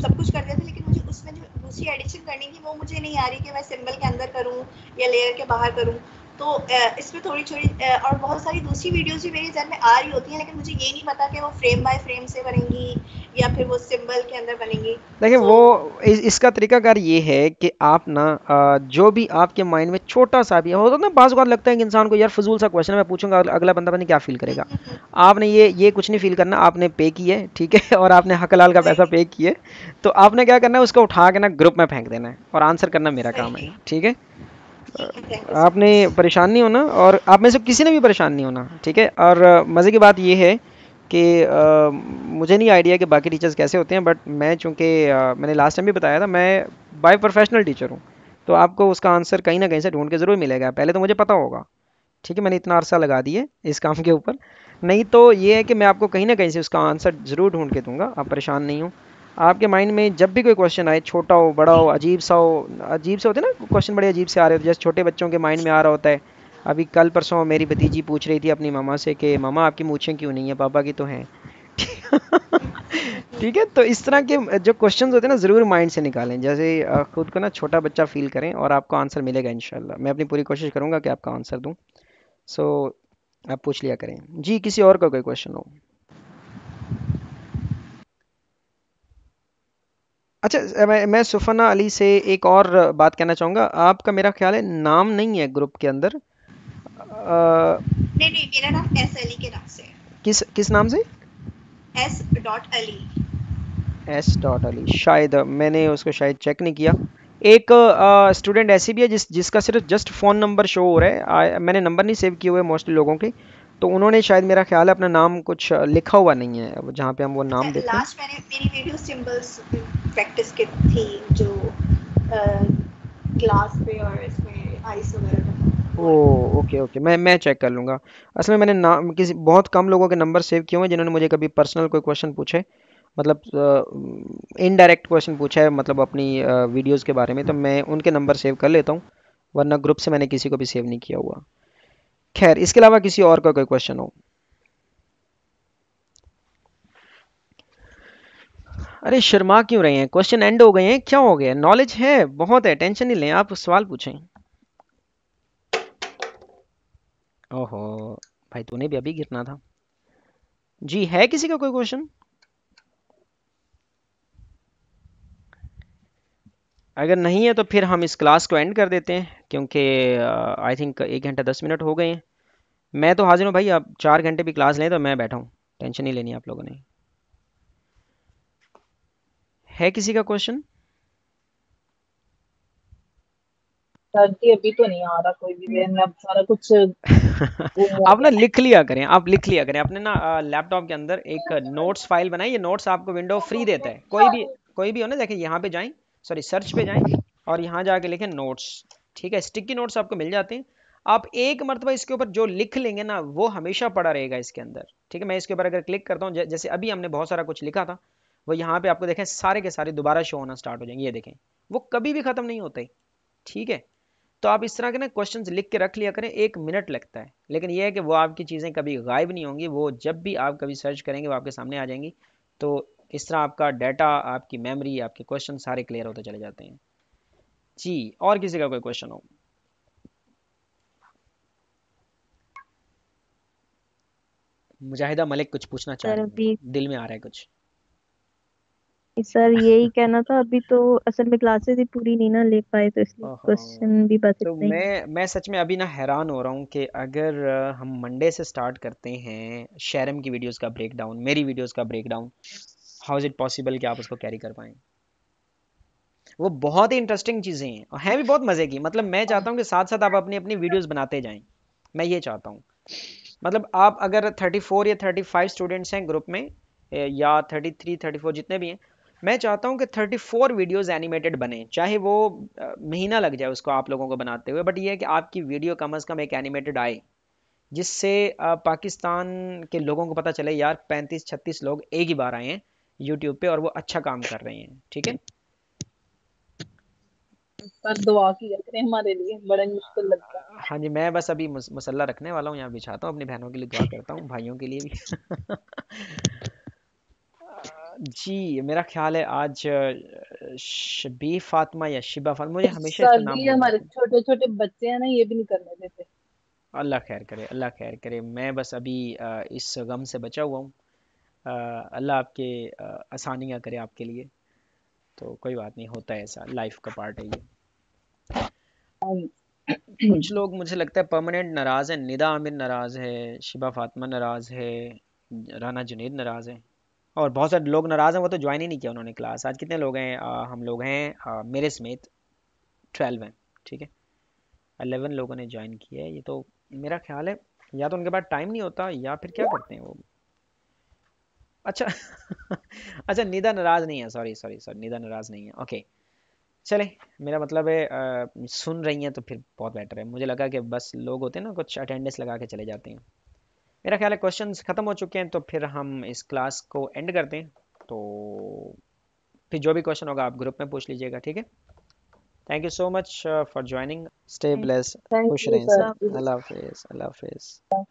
सब कुछ कर दिया था लेकिन मुझे उसमें जो दूसरी एडिशन करनी थी वो मुझे नहीं आ रही कि मैं सिंबल के अंदर करूं या लेयर के बाहर करूं तो इसमें थोड़ी थोड़ी और बहुत सारी दूसरी वीडियोज भी मेरे जहन में आ रही होती हैं लेकिन मुझे ये नहीं पता कि वो फ्रेम बाय फ्रेम से बनेंगी या फिर वो सिंबल के अंदर बनेंगी देखिए so, वो इस, इसका तरीकाकार ये है कि आप ना जो भी आपके माइंड में छोटा सा भी होता तो ना बाज़ लगता है कि इंसान को यार फजूल सा क्वेश्चन मैं पूछूंगा अगला बंदा पता क्या फील करेगा आपने ये ये कुछ नहीं फील करना आपने पे किया है ठीक है और आपने हकलाल का पैसा पे किया तो आपने क्या करना है उसको उठा के ना ग्रुप में फेंक देना है और आंसर करना मेरा काम है ठीक है आपने परेशान नहीं होना और आप में से किसी ने भी परेशान नहीं होना ठीक है और मज़े की बात यह है कि आ, मुझे नहीं आइडिया कि बाकी टीचर्स कैसे होते हैं बट मैं चूँकि मैंने लास्ट टाइम भी बताया था मैं बाय प्रोफेशनल टीचर हूँ तो आपको उसका आंसर कहीं ना कहीं से ढूंढ के ज़रूर मिलेगा पहले तो मुझे पता होगा ठीक है मैंने इतना अरसा लगा दिए इस काम के ऊपर नहीं तो ये है कि मैं आपको कहीं ना कहीं से उसका आंसर ज़रूर ढूंढ के दूंगा आप परेशान नहीं हूँ आपके माइंड में जब भी कोई क्वेश्चन आए छोटा हो बड़ा हो अजीब सा हो अजीब से होते ना क्वेश्चन बड़े अजीब से आ रहे होते जैसे छोटे बच्चों के माइंड में आ रहा होता है अभी कल परसों मेरी भतीजी पूछ रही थी अपनी मामा से कि मामा आपकी मूछें क्यों नहीं है पापा की तो हैं ठीक है तो इस तरह के जो क्वेश्चंस होते हैं ना ज़रूर माइंड से निकालें जैसे खुद को ना छोटा बच्चा फील करें और आपको आंसर मिलेगा इन मैं अपनी पूरी कोशिश करूँगा कि आपका आंसर दूँ सो so, आप पूछ लिया करें जी किसी और का कोई क्वेश्चन हो अच्छा मैं मैं सुफना अली से एक और बात कहना चाहूँगा आपका मेरा ख्याल है नाम नहीं है ग्रुप के अंदर आ, नहीं नहीं मेरा नाम एस अली के नाम से किस किस नाम से S dot Ali S dot Ali शायद मैंने उसको शायद चेक नहीं किया एक स्टूडेंट ऐसी भी है जिस जिसका सिर्फ जस्ट फ़ोन नंबर शो हो रहा है आ, मैंने नंबर नहीं सेव किए हुए मोस्टली लोगों के तो उन्होंने शायद मेरा ख्याल है अपना नाम कुछ लिखा हुआ नहीं है जहाँ पे हम वो नाम देखते हैं मैंने मेरी वीडियो सिंबल्स प्रैक्टिस की थी जो क्लास पे और इसमें आइस वगैरह ओ ओके ओके मैं मैं चेक कर लूँगा असल में मैंने नाम किसी बहुत कम लोगों के नंबर सेव किए हुए हैं जिन्होंने मुझे कभी पर्सनल कोई क्वेश्चन पूछे मतलब इनडायरेक्ट क्वेश्चन पूछा है मतलब अपनी वीडियोस के बारे में तो मैं उनके नंबर सेव कर लेता हूँ वरना ग्रुप से मैंने किसी को भी सेव नहीं किया हुआ खैर इसके अलावा किसी और का कोई क्वेश्चन हो अरे शर्मा क्यों रहे हैं क्वेश्चन एंड हो गए हैं क्या हो गया नॉलेज है बहुत है टेंशन नहीं लें आप सवाल पूछें ओहो भाई तूने भी अभी गिरना था जी है किसी का कोई क्वेश्चन अगर नहीं है तो फिर हम इस क्लास को एंड कर देते हैं क्योंकि आई uh, थिंक एक घंटा दस मिनट हो गए हैं मैं तो हाजिर हूँ भाई आप चार घंटे भी क्लास लें तो मैं बैठा हूँ टेंशन नहीं लेनी आप लोगों ने है किसी का क्वेश्चन अभी तो नहीं आ रहा कोई भी आप ना लिख लिया करें आप लिख लिया करें आपने ना लैपटॉप uh, के अंदर एक नोट्स फाइल बनाई ये नोट्स आपको विंडो फ्री देता है कोई भी कोई भी हो ना देखें यहाँ पे जाएं सॉरी सर्च पे जाएं और यहाँ जाके लिखें नोट्स ठीक है स्टिकी नोट्स आपको मिल जाते हैं आप एक मरतबा इसके ऊपर जो लिख लेंगे ना वो हमेशा पड़ा रहेगा इसके अंदर ठीक है मैं इसके ऊपर अगर क्लिक करता हूँ जैसे अभी हमने बहुत सारा कुछ लिखा था वो यहाँ पे आपको देखें सारे के सारे दोबारा शो होना स्टार्ट हो जाएंगे ये देखें वो कभी भी ख़त्म नहीं होते ठीक है तो आप इस तरह के ना क्वेश्चन लिख के रख लिया करें एक मिनट लगता है लेकिन यह है कि वो आपकी चीज़ें कभी गायब नहीं होंगी वो जब भी आप कभी सर्च करेंगे वो आपके सामने आ जाएंगी तो इस तरह आपका डाटा आपकी मेमोरी आपके क्वेश्चन सारे क्लियर होते चले जाते हैं जी और किसी का कोई क्वेश्चन हो मुजाहिदा मलिक कुछ पूछना चाह रही दिल में आ रहा है कुछ सर यही कहना था अभी तो असल में क्लासेस ही पूरी नहीं ना ले पाए तो इसलिए क्वेश्चन भी बस तो मैं मैं सच में अभी ना हैरान हो रहा हूँ कि अगर हम मंडे से स्टार्ट करते हैं शेरम की वीडियोस का ब्रेकडाउन मेरी वीडियोस का breakdown how is it possible कि आप उसको कैरी कर पाए वो बहुत ही इंटरेस्टिंग चीज़ें हैं और हैं भी बहुत मज़े की मतलब मैं चाहता हूँ कि साथ साथ आप अपनी अपनी वीडियोस बनाते जाएं मैं ये चाहता हूँ मतलब आप अगर 34 या 35 स्टूडेंट्स हैं ग्रुप में या 33 34 जितने भी हैं मैं चाहता हूँ कि 34 वीडियोस एनिमेटेड बने चाहे वो महीना लग जाए उसको आप लोगों को बनाते हुए बट ये है कि आपकी वीडियो कम अज़ कम एक एनिमेटेड आए जिससे पाकिस्तान के लोगों को पता चले यार पैंतीस छत्तीस लोग एक ही बार आए हैं यूट्यूब पे और वो अच्छा काम कर रही हैं ठीक है पर दुआ की करें हमारे लिए बड़ा मुश्किल लगता है हाँ जी मैं बस अभी मुस, मसल्ला रखने वाला हूँ यहाँ बिछाता हूँ अपनी बहनों के लिए दुआ करता हूँ भाइयों के लिए भी जी मेरा ख्याल है आज शबी फातिमा या शिबा फातिमा मुझे हमेशा नाम हमारे छोटे छोटे बच्चे हैं ना ये भी नहीं करने देते अल्लाह खैर करे अल्लाह खैर करे मैं बस अभी इस गम से बचा हुआ हूँ अल्लाह आपके आसानियाँ करे आपके लिए तो कोई बात नहीं होता है ऐसा लाइफ का पार्ट है ये कुछ लोग मुझे लगता है परमानेंट नाराज़ है निदा आमिर नाराज़ है शिबा फातमा नाराज़ है राना जुनेद नाराज़ है और बहुत सारे लोग नाराज़ हैं वो तो ज्वाइन ही नहीं किया उन्होंने क्लास आज कितने लोग हैं आ, हम लोग हैं आ, मेरे समेत ट्वेल्व हैं ठीक है अलेवन लोगों ने ज्वाइन किया है ये तो मेरा ख्याल है या तो उनके पास टाइम नहीं होता या फिर क्या करते हैं वो अच्छा अच्छा निधा नाराज नहीं है सॉरी सॉरी सॉरी निदा नाराज नहीं है ओके चले मेरा मतलब है आ, सुन रही हैं तो फिर बहुत बेटर है मुझे लगा कि बस लोग होते हैं ना कुछ अटेंडेंस लगा के चले जाते हैं मेरा ख्याल है क्वेश्चन ख़त्म हो चुके हैं तो फिर हम इस क्लास को एंड करते हैं तो फिर जो भी क्वेश्चन होगा आप ग्रुप में पूछ लीजिएगा ठीक है thank you so much for joining stay bless खुश रहें अल्लाह हाफिज़ अल्लाह हाफिज़